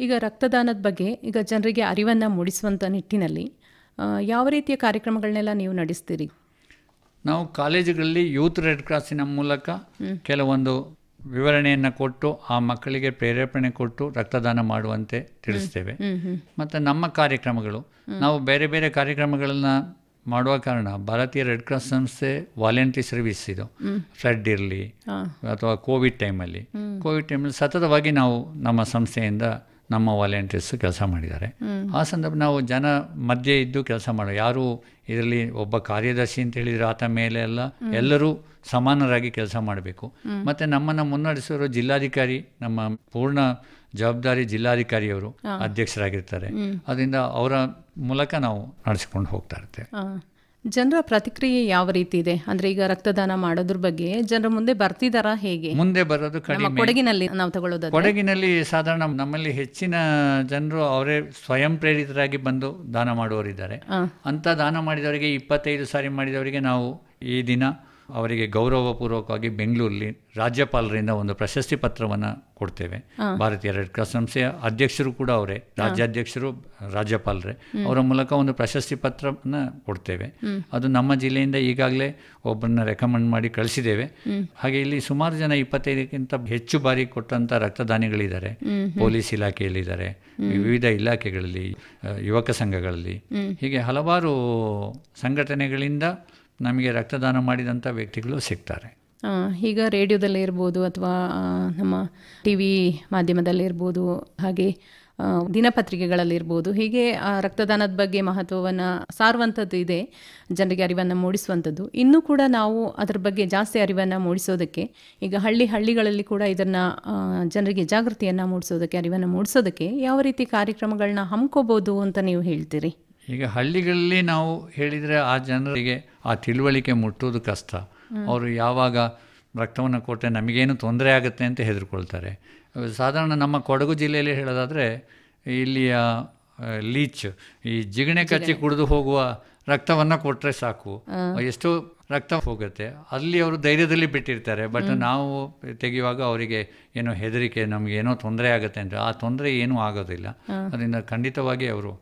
ಈಗ ರಕ್ತದಾನದ ಬಗ್ಗೆ ಈಗ ಜನರಿಗೆ ಅರಿವನ್ನು ಮೂಡಿಸುವಂಥ ನಿಟ್ಟಿನಲ್ಲಿ ಯಾವ ರೀತಿಯ ಕಾರ್ಯಕ್ರಮಗಳನ್ನೆಲ್ಲ ನೀವು ನಡೆಸ್ತೀರಿ ನಾವು ಕಾಲೇಜುಗಳಲ್ಲಿ ಯೂತ್ ರೆಡ್ ಕ್ರಾಸಿನ ಮೂಲಕ ಕೆಲವೊಂದು ವಿವರಣೆಯನ್ನು ಕೊಟ್ಟು ಆ ಮಕ್ಕಳಿಗೆ ಪ್ರೇರೇಪಣೆ ಕೊಟ್ಟು ರಕ್ತದಾನ ಮಾಡುವಂತೆ ತಿಳಿಸ್ತೇವೆ ಮತ್ತು ನಮ್ಮ ಕಾರ್ಯಕ್ರಮಗಳು ನಾವು ಬೇರೆ ಬೇರೆ ಕಾರ್ಯಕ್ರಮಗಳನ್ನು ಮಾಡುವ ಕಾರಣ ಭಾರತೀಯ ರೆಡ್ ಕ್ರಾಸ್ ಸಂಸ್ಥೆ ವಾಲಂಟಿ ಸರ್ವಿಸ್ ಇದು ಫ್ಲಡ್ ಇರಲಿ ಅಥವಾ ಕೋವಿಡ್ ಟೈಮಲ್ಲಿ ಕೋವಿಡ್ ಟೈಮಲ್ಲಿ ಸತತವಾಗಿ ನಾವು ನಮ್ಮ ಸಂಸ್ಥೆಯಿಂದ ನಮ್ಮ ವಾಲಂಟಿಯರ್ಸ್ ಕೆಲಸ ಮಾಡಿದ್ದಾರೆ ಆ ಸಂದರ್ಭ ನಾವು ಜನ ಮಧ್ಯೆ ಇದ್ದು ಕೆಲಸ ಮಾಡೋ ಯಾರು ಇದರಲ್ಲಿ ಒಬ್ಬ ಕಾರ್ಯದರ್ಶಿ ಅಂತ ಹೇಳಿದ್ರೆ ಆತ ಮೇಲೆ ಎಲ್ಲ ಎಲ್ಲರೂ ಸಮಾನರಾಗಿ ಕೆಲಸ ಮಾಡಬೇಕು ಮತ್ತೆ ನಮ್ಮನ್ನ ಮುನ್ನಡೆಸಿರೋ ಜಿಲ್ಲಾಧಿಕಾರಿ ನಮ್ಮ ಪೂರ್ಣ ಜವಾಬ್ದಾರಿ ಜಿಲ್ಲಾಧಿಕಾರಿಯವರು ಅಧ್ಯಕ್ಷರಾಗಿರ್ತಾರೆ ಅದರಿಂದ ಅವರ ಮೂಲಕ ನಾವು ನಡೆಸಿಕೊಂಡು ಹೋಗ್ತಾ ಇರ್ತೇವೆ ಜನರ ಪ್ರತಿಕ್ರಿಯೆ ಯಾವ ರೀತಿ ಇದೆ ಅಂದ್ರೆ ಈಗ ರಕ್ತದಾನ ಮಾಡೋದ್ರ ಬಗ್ಗೆ ಜನರ ಮುಂದೆ ಬರ್ತಿದಾರಾ ಹೇಗೆ ಮುಂದೆ ಬರೋದು ಕಡಿಮೆ ಕೊಡಗಿನಲ್ಲಿ ನಾವು ತಗೊಳ್ಳೋದು ಕೊಡಗಿನಲ್ಲಿ ಸಾಧಾರಣ ನಮ್ಮಲ್ಲಿ ಹೆಚ್ಚಿನ ಜನರು ಅವರೇ ಸ್ವಯಂ ಪ್ರೇರಿತರಾಗಿ ಬಂದು ದಾನ ಮಾಡುವವರಿದ್ದಾರೆ ಅಂತ ದಾನ ಮಾಡಿದವರಿಗೆ ಇಪ್ಪತ್ತೈದು ಸಾರಿ ಮಾಡಿದವರಿಗೆ ನಾವು ಈ ದಿನ ಅವರಿಗೆ ಗೌರವಪೂರ್ವಕವಾಗಿ ಬೆಂಗಳೂರಲ್ಲಿ ರಾಜ್ಯಪಾಲರಿಂದ ಒಂದು ಪ್ರಶಸ್ತಿ ಪತ್ರವನ್ನು ಕೊಡ್ತೇವೆ ಭಾರತೀಯ ರೆಡ್ ಕ್ರಾಸ್ ಸಂಸ್ಥೆಯ ಅಧ್ಯಕ್ಷರು ಕೂಡ ಅವರೇ ರಾಜ್ಯಾಧ್ಯಕ್ಷರು ರಾಜ್ಯಪಾಲರೇ ಅವರ ಮೂಲಕ ಒಂದು ಪ್ರಶಸ್ತಿ ಪತ್ರವನ್ನು ಕೊಡ್ತೇವೆ ಅದು ನಮ್ಮ ಜಿಲ್ಲೆಯಿಂದ ಈಗಾಗಲೇ ಒಬ್ಬರನ್ನ ರೆಕಮೆಂಡ್ ಮಾಡಿ ಕಳಿಸಿದ್ದೇವೆ ಹಾಗೆ ಇಲ್ಲಿ ಸುಮಾರು ಜನ ಇಪ್ಪತ್ತೈದಕ್ಕಿಂತ ಹೆಚ್ಚು ಬಾರಿ ಕೊಟ್ಟಂಥ ರಕ್ತದಾನಿಗಳಿದ್ದಾರೆ ಪೊಲೀಸ್ ಇಲಾಖೆಯಲ್ಲಿದ್ದಾರೆ ವಿವಿಧ ಇಲಾಖೆಗಳಲ್ಲಿ ಯುವಕ ಸಂಘಗಳಲ್ಲಿ ಹೀಗೆ ಹಲವಾರು ಸಂಘಟನೆಗಳಿಂದ ನಮಗೆ ರಕ್ತದಾನ ಮಾಡಿದಂಥ ವ್ಯಕ್ತಿಗಳು ಸಿಗ್ತಾರೆ ಈಗ ರೇಡಿಯೋದಲ್ಲೇ ಇರ್ಬೋದು ಅಥವಾ ನಮ್ಮ ಟಿ ವಿ ಮಾಧ್ಯಮದಲ್ಲಿ ಇರ್ಬೋದು ಹಾಗೆ ದಿನಪತ್ರಿಕೆಗಳಲ್ಲಿರ್ಬೋದು ಹೀಗೆ ರಕ್ತದಾನದ ಬಗ್ಗೆ ಮಹತ್ವವನ್ನು ಸಾರುವಂಥದ್ದು ಇದೆ ಜನರಿಗೆ ಅರಿವನ್ನು ಮೂಡಿಸುವಂಥದ್ದು ಇನ್ನೂ ಕೂಡ ನಾವು ಅದರ ಬಗ್ಗೆ ಜಾಸ್ತಿ ಅರಿವನ್ನು ಮೂಡಿಸೋದಕ್ಕೆ ಈಗ ಹಳ್ಳಿ ಹಳ್ಳಿಗಳಲ್ಲಿ ಕೂಡ ಇದನ್ನು ಜನರಿಗೆ ಜಾಗೃತಿಯನ್ನು ಮೂಡಿಸೋದಕ್ಕೆ ಅರಿವನ್ನು ಮೂಡಿಸೋದಕ್ಕೆ ಯಾವ ರೀತಿ ಕಾರ್ಯಕ್ರಮಗಳನ್ನ ಹಮ್ಕೋಬೋದು ಅಂತ ನೀವು ಹೇಳ್ತೀರಿ ಈಗ ಹಳ್ಳಿಗಳಲ್ಲಿ ನಾವು ಹೇಳಿದರೆ ಆ ಜನರಿಗೆ ಆ ತಿಳುವಳಿಕೆ ಮುಟ್ಟೋದು ಕಷ್ಟ ಅವರು ಯಾವಾಗ ರಕ್ತವನ್ನು ಕೊಟ್ಟರೆ ನಮಗೇನು ತೊಂದರೆ ಆಗುತ್ತೆ ಅಂತ ಹೆದರ್ಕೊಳ್ತಾರೆ ಸಾಧಾರಣ ನಮ್ಮ ಕೊಡಗು ಜಿಲ್ಲೆಯಲ್ಲಿ ಹೇಳೋದಾದರೆ ಇಲ್ಲಿಯ ಲೀಚ್ ಈ ಜಿಗಣೆ ಕಚ್ಚಿ ಕುಡಿದು ಹೋಗುವ ರಕ್ತವನ್ನು ಕೊಟ್ಟರೆ ಸಾಕು ಎಷ್ಟು ರಕ್ತ ಹೋಗುತ್ತೆ ಅಲ್ಲಿ ಅವರು ಧೈರ್ಯದಲ್ಲಿ ಬಿಟ್ಟಿರ್ತಾರೆ ಬಟ್ ನಾವು ತೆಗೆಯುವಾಗ ಅವರಿಗೆ ಏನೋ ಹೆದರಿಕೆ ನಮ್ಗೆ ಏನೋ ತೊಂದರೆ ಆಗುತ್ತೆ ಅಂದರೆ ಆ ತೊಂದರೆ ಏನೂ ಆಗೋದಿಲ್ಲ ಅದರಿಂದ ಖಂಡಿತವಾಗಿ ಅವರು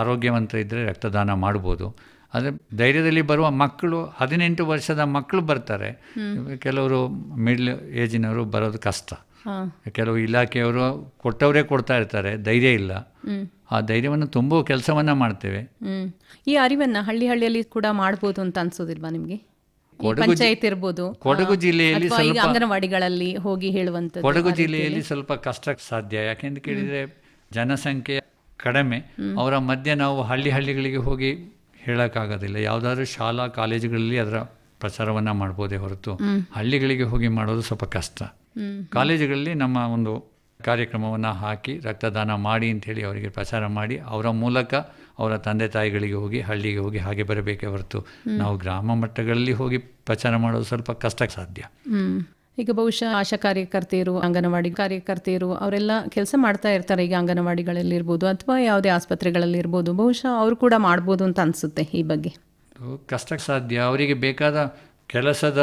ಆರೋಗ್ಯವಂತ ಇದ್ದರೆ ರಕ್ತದಾನ ಮಾಡ್ಬೋದು ಆದರೆ ಧೈರ್ಯದಲ್ಲಿ ಬರುವ ಮಕ್ಕಳು ಹದಿನೆಂಟು ವರ್ಷದ ಮಕ್ಕಳು ಬರ್ತಾರೆ ಕೆಲವರು ಮಿಡ್ಲ್ ಏಜಿನವರು ಬರೋದು ಕಷ್ಟ ಕೆಲವು ಇಲಾಖೆಯವರು ಕೊಟ್ಟವರೇ ಕೊಡ್ತಾ ಇರ್ತಾರೆ ಧೈರ್ಯ ಇಲ್ಲ ಆ ಧೈರ್ಯವನ್ನು ತುಂಬೋ ಕೆಲಸವನ್ನ ಮಾಡ್ತೇವೆ ಈ ಅರಿವನ್ನ ಹಳ್ಳಿ ಹಳ್ಳಿಯಲ್ಲಿ ಕೂಡ ಮಾಡಬಹುದು ಅಂತ ಅನ್ಸೋದಿಲ್ವಾ ನಿಮಗೆ ಕೊಡಗು ಜಿಲ್ಲೆಯಲ್ಲಿ ಅಂಗನವಾಡಿಗಳಲ್ಲಿ ಹೋಗಿ ಹೇಳುವಂತ ಕೊಡಗು ಜಿಲ್ಲೆಯಲ್ಲಿ ಸ್ವಲ್ಪ ಕಷ್ಟ ಸಾಧ್ಯ ಯಾಕೆಂದ್ರೆ ಕೇಳಿದ್ರೆ ಜನಸಂಖ್ಯೆ ಕಡಿಮೆ ಅವರ ಮಧ್ಯೆ ನಾವು ಹಳ್ಳಿ ಹಳ್ಳಿಗಳಿಗೆ ಹೋಗಿ ಹೇಳಕ್ಕಾಗೋದಿಲ್ಲ ಯಾವ್ದಾದ್ರು ಶಾಲಾ ಕಾಲೇಜುಗಳಲ್ಲಿ ಅದರ ಪ್ರಚಾರವನ್ನ ಮಾಡ್ಬೋದೇ ಹೊರತು ಹಳ್ಳಿಗಳಿಗೆ ಹೋಗಿ ಮಾಡೋದು ಸ್ವಲ್ಪ ಕಷ್ಟ ಕಾಲೇಜುಗಳಲ್ಲಿ ನಮ್ಮ ಒಂದು ಕಾರ್ಯಕ್ರಮವನ್ನು ಹಾಕಿ ರಕ್ತದಾನ ಮಾಡಿ ಅಂಥೇಳಿ ಅವರಿಗೆ ಪ್ರಚಾರ ಮಾಡಿ ಅವರ ಮೂಲಕ ಅವರ ತಂದೆ ತಾಯಿಗಳಿಗೆ ಹೋಗಿ ಹಳ್ಳಿಗೆ ಹೋಗಿ ಹಾಗೆ ಬರಬೇಕೇ ಹೊರತು ನಾವು ಗ್ರಾಮ ಮಟ್ಟಗಳಲ್ಲಿ ಹೋಗಿ ಪ್ರಚಾರ ಮಾಡೋದು ಸ್ವಲ್ಪ ಕಷ್ಟಕ್ಕೆ ಸಾಧ್ಯ ಈಗ ಬಹುಶಃ ಆಶಾ ಕಾರ್ಯಕರ್ತೆಯರು ಅಂಗನವಾಡಿ ಕಾರ್ಯಕರ್ತೆಯರು ಅವರೆಲ್ಲ ಕೆಲಸ ಮಾಡ್ತಾ ಇರ್ತಾರೆ ಈಗ ಅಂಗನವಾಡಿಗಳಲ್ಲಿ ಇರ್ಬೋದು ಅಥವಾ ಯಾವುದೇ ಆಸ್ಪತ್ರೆಗಳಲ್ಲಿ ಇರ್ಬೋದು ಬಹುಶಃ ಅವರು ಕೂಡ ಮಾಡ್ಬೋದು ಅಂತ ಅನಿಸುತ್ತೆ ಈ ಬಗ್ಗೆ ಕಷ್ಟಕ್ಕೆ ಸಾಧ್ಯ ಅವರಿಗೆ ಬೇಕಾದ ಕೆಲಸದ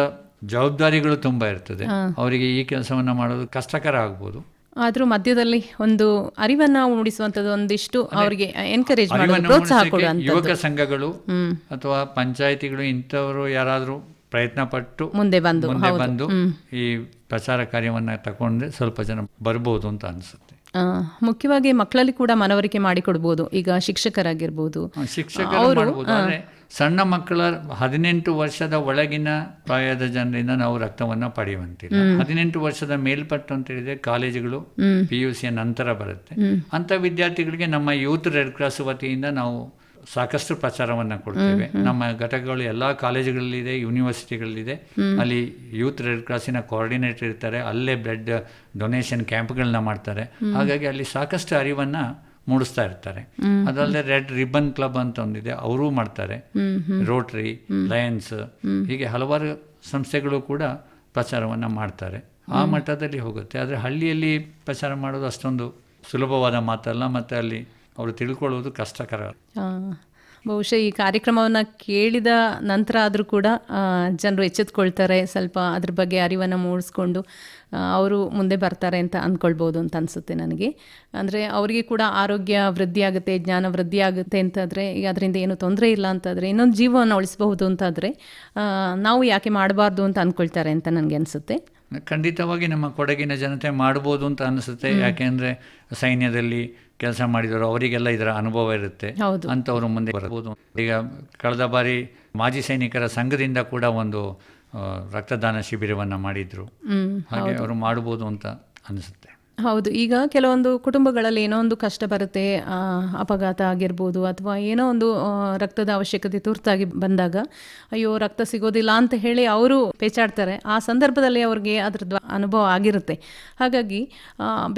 ಜವಾಬ್ದಾರಿಗಳು ತುಂಬ ಇರ್ತದೆ ಅವರಿಗೆ ಈ ಕೆಲಸವನ್ನು ಮಾಡೋದು ಕಷ್ಟಕರ ಆಗ್ಬೋದು ಆದ್ರೂ ಮಧ್ಯದಲ್ಲಿ ಒಂದು ಅರಿವನ್ನ ಮೂಡಿಸುವಂತದ್ದು ಒಂದಿಷ್ಟು ಅವರಿಗೆ ಎನ್ಕರೇಜ್ ಯುವಕ ಸಂಘಗಳು ಅಥವಾ ಪಂಚಾಯಿತಿಗಳು ಇಂಥವರು ಯಾರಾದರೂ ಪ್ರಯತ್ನ ಪಟ್ಟು ಮುಂದೆ ಬಂದು ಮುಂದೆ ಬಂದು ಈ ಪ್ರಚಾರ ಕಾರ್ಯವನ್ನ ತಗೊಂಡ್ರೆ ಸ್ವಲ್ಪ ಜನ ಬರ್ಬೋದು ಅಂತ ಅನ್ಸುತ್ತೆ ಮುಖ್ಯವಾಗಿ ಮಕ್ಕಳಲ್ಲಿ ಕೂಡ ಮನವರಿಕೆ ಮಾಡಿಕೊಡ್ಬೋದು ಈಗ ಶಿಕ್ಷಕರಾಗಿರ್ಬೋದು ಶಿಕ್ಷಕರು ಸಣ್ಣ ಮಕ್ಕಳ ಹದಿನೆಂಟು ವರ್ಷದ ಒಳಗಿನ ಪ್ರಾಯದ ಜನರಿಂದ ನಾವು ರಕ್ತವನ್ನು ಪಡೆಯುವಂತಿಲ್ಲ ಹದಿನೆಂಟು ವರ್ಷದ ಮೇಲ್ಪಟ್ಟು ಅಂತ ಹೇಳಿದ್ರೆ ಕಾಲೇಜುಗಳು ಪಿ ಯು ಸಿಯ ನಂತರ ಬರುತ್ತೆ ಅಂತ ವಿದ್ಯಾರ್ಥಿಗಳಿಗೆ ನಮ್ಮ ಯೂತ್ ರೆಡ್ ಕ್ರಾಸ್ ವತಿಯಿಂದ ನಾವು ಸಾಕಷ್ಟು ಪ್ರಚಾರವನ್ನು ಕೊಡ್ತೇವೆ ನಮ್ಮ ಘಟಕಗಳು ಎಲ್ಲ ಕಾಲೇಜುಗಳಲ್ಲಿದೆ ಯೂನಿವರ್ಸಿಟಿಗಳಲ್ಲಿದೆ ಅಲ್ಲಿ ಯೂತ್ ರೆಡ್ ಕ್ರಾಸಿನ ಕೋಆರ್ಡಿನೇಟರ್ ಇರ್ತಾರೆ ಅಲ್ಲೇ ಬ್ಲಡ್ ಡೊನೇಷನ್ ಕ್ಯಾಂಪ್ಗಳನ್ನ ಮಾಡ್ತಾರೆ ಹಾಗಾಗಿ ಅಲ್ಲಿ ಸಾಕಷ್ಟು ಅರಿವನ್ನು ಮೂಡಿಸ್ತಾ ಇರ್ತಾರೆ ಅದಲ್ಲದೆ ರೆಡ್ ರಿಬ್ಬನ್ ಕ್ಲಬ್ ಅಂತ ಒಂದಿದೆ ಅವರೂ ಮಾಡ್ತಾರೆ ರೋಟ್ರಿ ಲಯನ್ಸ್ ಹೀಗೆ ಹಲವಾರು ಸಂಸ್ಥೆಗಳು ಕೂಡ ಪ್ರಚಾರವನ್ನು ಮಾಡ್ತಾರೆ ಆ ಮಟ್ಟದಲ್ಲಿ ಹೋಗುತ್ತೆ ಆದರೆ ಹಳ್ಳಿಯಲ್ಲಿ ಪ್ರಚಾರ ಮಾಡೋದು ಅಷ್ಟೊಂದು ಸುಲಭವಾದ ಮಾತಲ್ಲ ಮತ್ತು ಅಲ್ಲಿ ಅವರು ತಿಳ್ಕೊಳ್ಳೋದು ಕಷ್ಟಕರ ಬಹುಶಃ ಈ ಕಾರ್ಯಕ್ರಮವನ್ನು ಕೇಳಿದ ನಂತರ ಆದರೂ ಕೂಡ ಜನರು ಎಚ್ಚೆತ್ಕೊಳ್ತಾರೆ ಸ್ವಲ್ಪ ಅದ್ರ ಬಗ್ಗೆ ಅರಿವನ್ನು ಮೂಡಿಸ್ಕೊಂಡು ಅವರು ಮುಂದೆ ಬರ್ತಾರೆ ಅಂತ ಅಂದ್ಕೊಳ್ಬೋದು ಅಂತ ಅನಿಸುತ್ತೆ ನನಗೆ ಅಂದರೆ ಅವರಿಗೆ ಕೂಡ ಆರೋಗ್ಯ ವೃದ್ಧಿಯಾಗುತ್ತೆ ಜ್ಞಾನ ವೃದ್ಧಿಯಾಗುತ್ತೆ ಅಂತಾದರೆ ಈಗ ಅದರಿಂದ ಏನೂ ತೊಂದರೆ ಇಲ್ಲ ಅಂತಾದರೆ ಇನ್ನೊಂದು ಜೀವವನ್ನು ಉಳಿಸಬಹುದು ಅಂತಾದರೆ ನಾವು ಯಾಕೆ ಮಾಡಬಾರ್ದು ಅಂತ ಅಂದ್ಕೊಳ್ತಾರೆ ಅಂತ ನನಗೆ ಅನಿಸುತ್ತೆ ಖಂಡಿತವಾಗಿ ನಮ್ಮ ಕೊಡಗಿನ ಜನತೆ ಮಾಡ್ಬೋದು ಅಂತ ಅನಿಸುತ್ತೆ ಯಾಕೆಂದರೆ ಸೈನ್ಯದಲ್ಲಿ ಕೆಲಸ ಮಾಡಿದವರು ಅವರಿಗೆಲ್ಲ ಇದರ ಅನುಭವ ಇರುತ್ತೆ ಅವರು ಮುಂದೆ ಬರಬಹುದು ಈಗ ಕಳೆದ ಬಾರಿ ಮಾಜಿ ಸೈನಿಕರ ಸಂಘದಿಂದ ಕೂಡ ಒಂದು ರಕ್ತದಾನ ಶಿಬಿರವನ್ನು ಮಾಡಿದ್ರು ಹಾಗೆ ಅವರು ಮಾಡ್ಬೋದು ಅಂತ ಅನಿಸುತ್ತೆ ಹೌದು ಈಗ ಕೆಲವೊಂದು ಕುಟುಂಬಗಳಲ್ಲಿ ಏನೋ ಒಂದು ಕಷ್ಟ ಬರುತ್ತೆ ಅಪಘಾತ ಆಗಿರ್ಬೋದು ಅಥವಾ ಏನೋ ಒಂದು ರಕ್ತದ ಅವಶ್ಯಕತೆ ತುರ್ತಾಗಿ ಬಂದಾಗ ಅಯ್ಯೋ ರಕ್ತ ಸಿಗೋದಿಲ್ಲ ಅಂತ ಹೇಳಿ ಅವರು ಪೇಚಾಡ್ತಾರೆ ಆ ಸಂದರ್ಭದಲ್ಲಿ ಅವ್ರಿಗೆ ಅದ್ರದ್ದು ಅನುಭವ ಆಗಿರುತ್ತೆ ಹಾಗಾಗಿ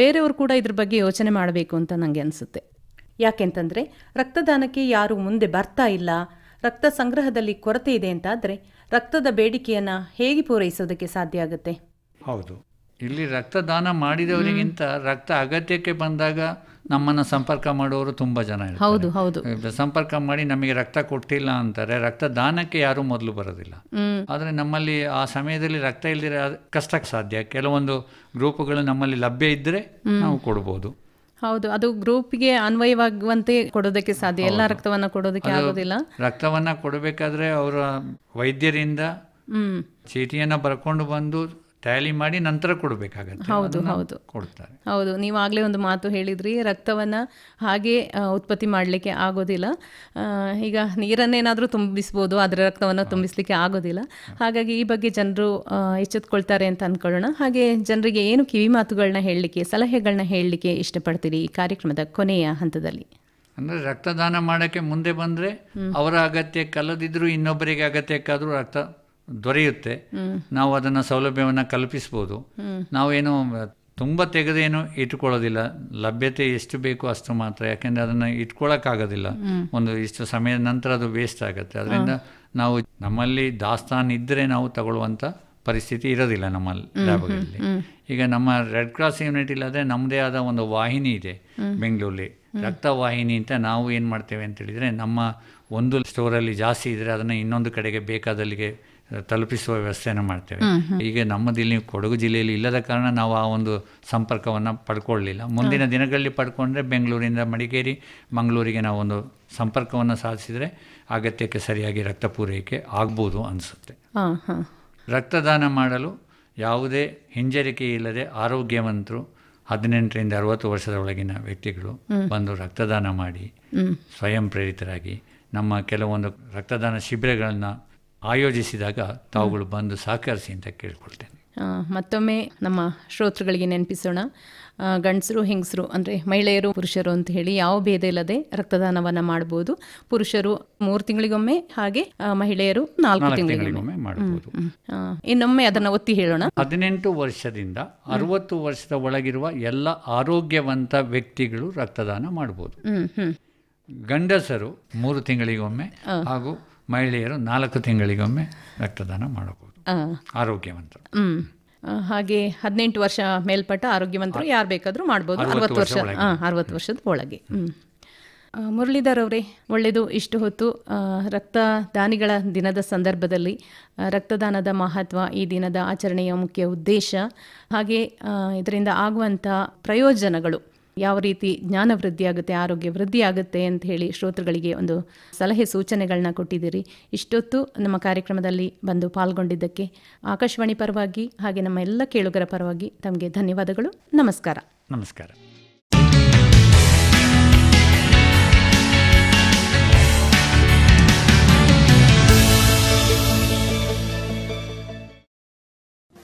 ಬೇರೆಯವರು ಕೂಡ ಇದ್ರ ಬಗ್ಗೆ ಯೋಚನೆ ಮಾಡಬೇಕು ಅಂತ ನನಗೆ ಅನಿಸುತ್ತೆ ಯಾಕೆಂತಂದರೆ ರಕ್ತದಾನಕ್ಕೆ ಯಾರು ಮುಂದೆ ಬರ್ತಾ ಇಲ್ಲ ರಕ್ತ ಸಂಗ್ರಹದಲ್ಲಿ ಕೊರತೆ ಇದೆ ಅಂತಾದರೆ ರಕ್ತದ ಬೇಡಿಕೆಯನ್ನು ಹೇಗೆ ಪೂರೈಸೋದಕ್ಕೆ ಸಾಧ್ಯ ಆಗುತ್ತೆ ಹೌದು ಇಲ್ಲಿ ರಕ್ತದಾನ ಮಾಡಿದವರಿಗಿಂತ ರಕ್ತ ಅಗತ್ಯಕ್ಕೆ ಬಂದಾಗ ನಮ್ಮನ್ನು ಸಂಪರ್ಕ ಮಾಡುವವರು ತುಂಬ ಜನ ಹೌದು ಹೌದು ಸಂಪರ್ಕ ಮಾಡಿ ನಮಗೆ ರಕ್ತ ಕೊಟ್ಟಿಲ್ಲ ಅಂತಾರೆ ರಕ್ತದಾನಕ್ಕೆ ಯಾರು ಮೊದಲು ಬರೋದಿಲ್ಲ ಆದರೆ ನಮ್ಮಲ್ಲಿ ಆ ಸಮಯದಲ್ಲಿ ರಕ್ತ ಇಲ್ದಿರ ಕಷ್ಟಕ್ಕೆ ಸಾಧ್ಯ ಕೆಲವೊಂದು ಗ್ರೂಪ್ಗಳು ನಮ್ಮಲ್ಲಿ ಲಭ್ಯ ಇದ್ದರೆ ನಾವು ಕೊಡ್ಬೋದು ಹೌದು ಅದು ಗ್ರೂಪ್ಗೆ ಅನ್ವಯವಾಗುವಂತೆ ಕೊಡೋದಕ್ಕೆ ಸಾಧ್ಯ ಎಲ್ಲ ರಕ್ತವನ್ನು ಕೊಡೋದಕ್ಕೆ ಆಗೋದಿಲ್ಲ ರಕ್ತವನ್ನು ಕೊಡಬೇಕಾದ್ರೆ ಅವರ ವೈದ್ಯರಿಂದ ಚೀಟಿಯನ್ನು ಬರ್ಕೊಂಡು ಬಂದು ಟ್ಯಾಲಿ ಮಾಡಿ ನಂತರ ಕೊಡಬೇಕಾಗತ್ತೆ ಹೌದು ಹೌದು ಕೊಡ್ತಾರೆ ಹೌದು ನೀವಾಗಲೇ ಒಂದು ಮಾತು ಹೇಳಿದ್ರಿ ರಕ್ತವನ್ನ ಹಾಗೆ ಉತ್ಪತ್ತಿ ಮಾಡಲಿಕ್ಕೆ ಆಗೋದಿಲ್ಲ ಈಗ ನೀರನ್ನೇನಾದರೂ ತುಂಬಿಸ್ಬೋದು ಆದರೆ ರಕ್ತವನ್ನು ತುಂಬಿಸ್ಲಿಕ್ಕೆ ಆಗೋದಿಲ್ಲ ಹಾಗಾಗಿ ಈ ಬಗ್ಗೆ ಜನರು ಎಚ್ಚೆತ್ಕೊಳ್ತಾರೆ ಅಂತ ಅಂದ್ಕೊಳ್ಳೋಣ ಹಾಗೆ ಜನರಿಗೆ ಏನು ಕಿವಿ ಮಾತುಗಳನ್ನ ಹೇಳಲಿಕ್ಕೆ ಸಲಹೆಗಳನ್ನ ಹೇಳಲಿಕ್ಕೆ ಇಷ್ಟಪಡ್ತೀರಿ ಈ ಕಾರ್ಯಕ್ರಮದ ಕೊನೆಯ ಹಂತದಲ್ಲಿ ಅಂದರೆ ರಕ್ತದಾನ ಮಾಡೋಕ್ಕೆ ಮುಂದೆ ಬಂದರೆ ಅವರ ಅಗತ್ಯಕ್ಕಲ್ಲದಿದ್ದರೂ ಇನ್ನೊಬ್ಬರಿಗೆ ಅಗತ್ಯಕ್ಕಾದರೂ ರಕ್ತ ದೊರೆಯುತ್ತೆ ನಾವು ಅದನ್ನು ಸೌಲಭ್ಯವನ್ನು ಕಲ್ಪಿಸ್ಬೋದು ನಾವೇನು ತುಂಬ ತೆಗೆದೇನು ಇಟ್ಕೊಳ್ಳೋದಿಲ್ಲ ಲಭ್ಯತೆ ಎಷ್ಟು ಬೇಕು ಅಷ್ಟು ಮಾತ್ರ ಯಾಕೆಂದರೆ ಅದನ್ನು ಇಟ್ಕೊಳ್ಳೋಕ್ಕಾಗೋದಿಲ್ಲ ಒಂದು ಇಷ್ಟು ಸಮಯದ ನಂತರ ಅದು ವೇಸ್ಟ್ ಆಗುತ್ತೆ ಅದರಿಂದ ನಾವು ನಮ್ಮಲ್ಲಿ ದಾಸ್ತಾನು ಇದ್ದರೆ ನಾವು ತಗೊಳ್ಳುವಂಥ ಪರಿಸ್ಥಿತಿ ಇರೋದಿಲ್ಲ ನಮ್ಮ ಲ್ಯಾಬ್ಗಳಲ್ಲಿ ಈಗ ನಮ್ಮ ರೆಡ್ ಕ್ರಾಸ್ ಯೂನಿಟ್ ಇಲ್ಲದೆ ನಮ್ಮದೇ ಆದ ಒಂದು ವಾಹಿನಿ ಇದೆ ಬೆಂಗಳೂರಲ್ಲಿ ರಕ್ತ ವಾಹಿನಿ ಅಂತ ನಾವು ಏನು ಮಾಡ್ತೇವೆ ಅಂತ ಹೇಳಿದರೆ ನಮ್ಮ ಒಂದು ಸ್ಟೋರಲ್ಲಿ ಜಾಸ್ತಿ ಇದ್ದರೆ ಅದನ್ನು ಇನ್ನೊಂದು ಕಡೆಗೆ ಬೇಕಾದಲ್ಲಿಗೆ ತಲುಪಿಸುವ ವ್ಯವಸ್ಥೆಯನ್ನು ಮಾಡ್ತೇವೆ ಈಗ ನಮ್ಮದಿಲ್ಲಿ ಕೊಡಗು ಜಿಲ್ಲೆಯಲ್ಲಿ ಇಲ್ಲದ ಕಾರಣ ನಾವು ಆ ಒಂದು ಸಂಪರ್ಕವನ್ನು ಪಡ್ಕೊಳ್ಳಲಿಲ್ಲ ಮುಂದಿನ ದಿನಗಳಲ್ಲಿ ಪಡ್ಕೊಂಡ್ರೆ ಬೆಂಗಳೂರಿಂದ ಮಡಿಕೇರಿ ಮಂಗಳೂರಿಗೆ ನಾವು ಒಂದು ಸಂಪರ್ಕವನ್ನು ಸಾಧಿಸಿದರೆ ಅಗತ್ಯಕ್ಕೆ ಸರಿಯಾಗಿ ರಕ್ತ ಪೂರೈಕೆ ಆಗ್ಬೋದು ಅನಿಸುತ್ತೆ ರಕ್ತದಾನ ಮಾಡಲು ಯಾವುದೇ ಹಿಂಜರಿಕೆ ಇಲ್ಲದೆ ಆರೋಗ್ಯವಂತರು ಹದಿನೆಂಟರಿಂದ ಅರವತ್ತು ವರ್ಷದ ಒಳಗಿನ ವ್ಯಕ್ತಿಗಳು ಬಂದು ರಕ್ತದಾನ ಮಾಡಿ ಸ್ವಯಂ ಪ್ರೇರಿತರಾಗಿ ನಮ್ಮ ಕೆಲವೊಂದು ರಕ್ತದಾನ ಶಿಬಿರಗಳನ್ನು ಆಯೋಜಿಸಿದಾಗ ತಾವುಗಳು ಬಂದು ಸಹಕರಿಸಿ ಅಂತ ಕೇಳ್ಕೊಳ್ತೇನೆ ಮತ್ತೊಮ್ಮೆ ನಮ್ಮ ಶ್ರೋತೃಗಳಿಗೆ ನೆನಪಿಸೋಣ ಗಂಡಸರು ಹೆಂಗಸರು ಅಂದರೆ ಮಹಿಳೆಯರು ಪುರುಷರು ಅಂತ ಹೇಳಿ ಯಾವ ಭೇದ ಇಲ್ಲದೆ ರಕ್ತದಾನವನ್ನು ಮಾಡಬಹುದು ಪುರುಷರು ಮೂರು ತಿಂಗಳಿಗೊಮ್ಮೆ ಹಾಗೆ ಮಹಿಳೆಯರು ನಾಲ್ಕು ತಿಂಗಳಿಗೊಮ್ಮೆ ಮಾಡಬಹುದು ಇನ್ನೊಮ್ಮೆ ಅದನ್ನು ಒತ್ತಿ ಹೇಳೋಣ ಹದಿನೆಂಟು ವರ್ಷದಿಂದ ಅರವತ್ತು ವರ್ಷದ ಒಳಗಿರುವ ಎಲ್ಲ ಆರೋಗ್ಯವಂತ ವ್ಯಕ್ತಿಗಳು ರಕ್ತದಾನ ಮಾಡಬಹುದು ಗಂಡಸರು ಮೂರು ತಿಂಗಳಿಗೊಮ್ಮೆ ಹಾಗೂ ಮಹಿಳೆಯರು ನಾಲ್ಕು ತಿಂಗಳಿಗೊಮ್ಮೆ ರಕ್ತದಾನ ಮಾಡಬಹುದು ಆರೋಗ್ಯವಂತರು ಹಾಗೆ ಹದಿನೆಂಟು ವರ್ಷ ಮೇಲ್ಪಟ್ಟ ಆರೋಗ್ಯವಂತರು ಯಾರು ಬೇಕಾದರೂ ಮಾಡ್ಬೋದು ಅರವತ್ತು ವರ್ಷ ಅರವತ್ತು ವರ್ಷದ ಒಳಗೆ ಮುರಳೀಧರ್ ಅವರೇ ಒಳ್ಳೆಯದು ಇಷ್ಟು ಹೊತ್ತು ರಕ್ತದಾನಿಗಳ ದಿನದ ಸಂದರ್ಭದಲ್ಲಿ ರಕ್ತದಾನದ ಮಹತ್ವ ಈ ದಿನದ ಆಚರಣೆಯ ಮುಖ್ಯ ಉದ್ದೇಶ ಹಾಗೆ ಇದರಿಂದ ಆಗುವಂಥ ಪ್ರಯೋಜನಗಳು ಯಾವ ರೀತಿ ಜ್ಞಾನ ವೃದ್ಧಿ ಆಗುತ್ತೆ ಆರೋಗ್ಯ ವೃದ್ಧಿ ಆಗುತ್ತೆ ಅಂತ ಹೇಳಿ ಶ್ರೋತೃಗಳಿಗೆ ಒಂದು ಸಲಹೆ ಸೂಚನೆಗಳನ್ನ ಕೊಟ್ಟಿದ್ದೀರಿ ಇಷ್ಟೊತ್ತು ನಮ್ಮ ಕಾರ್ಯಕ್ರಮದಲ್ಲಿ ಬಂದು ಪಾಲ್ಗೊಂಡಿದ್ದಕ್ಕೆ ಆಕಾಶವಾಣಿ ಪರವಾಗಿ ಹಾಗೆ ನಮ್ಮ ಎಲ್ಲ ಕೇಳುಗರ ಪರವಾಗಿ ತಮಗೆ ಧನ್ಯವಾದಗಳು ನಮಸ್ಕಾರ ನಮಸ್ಕಾರ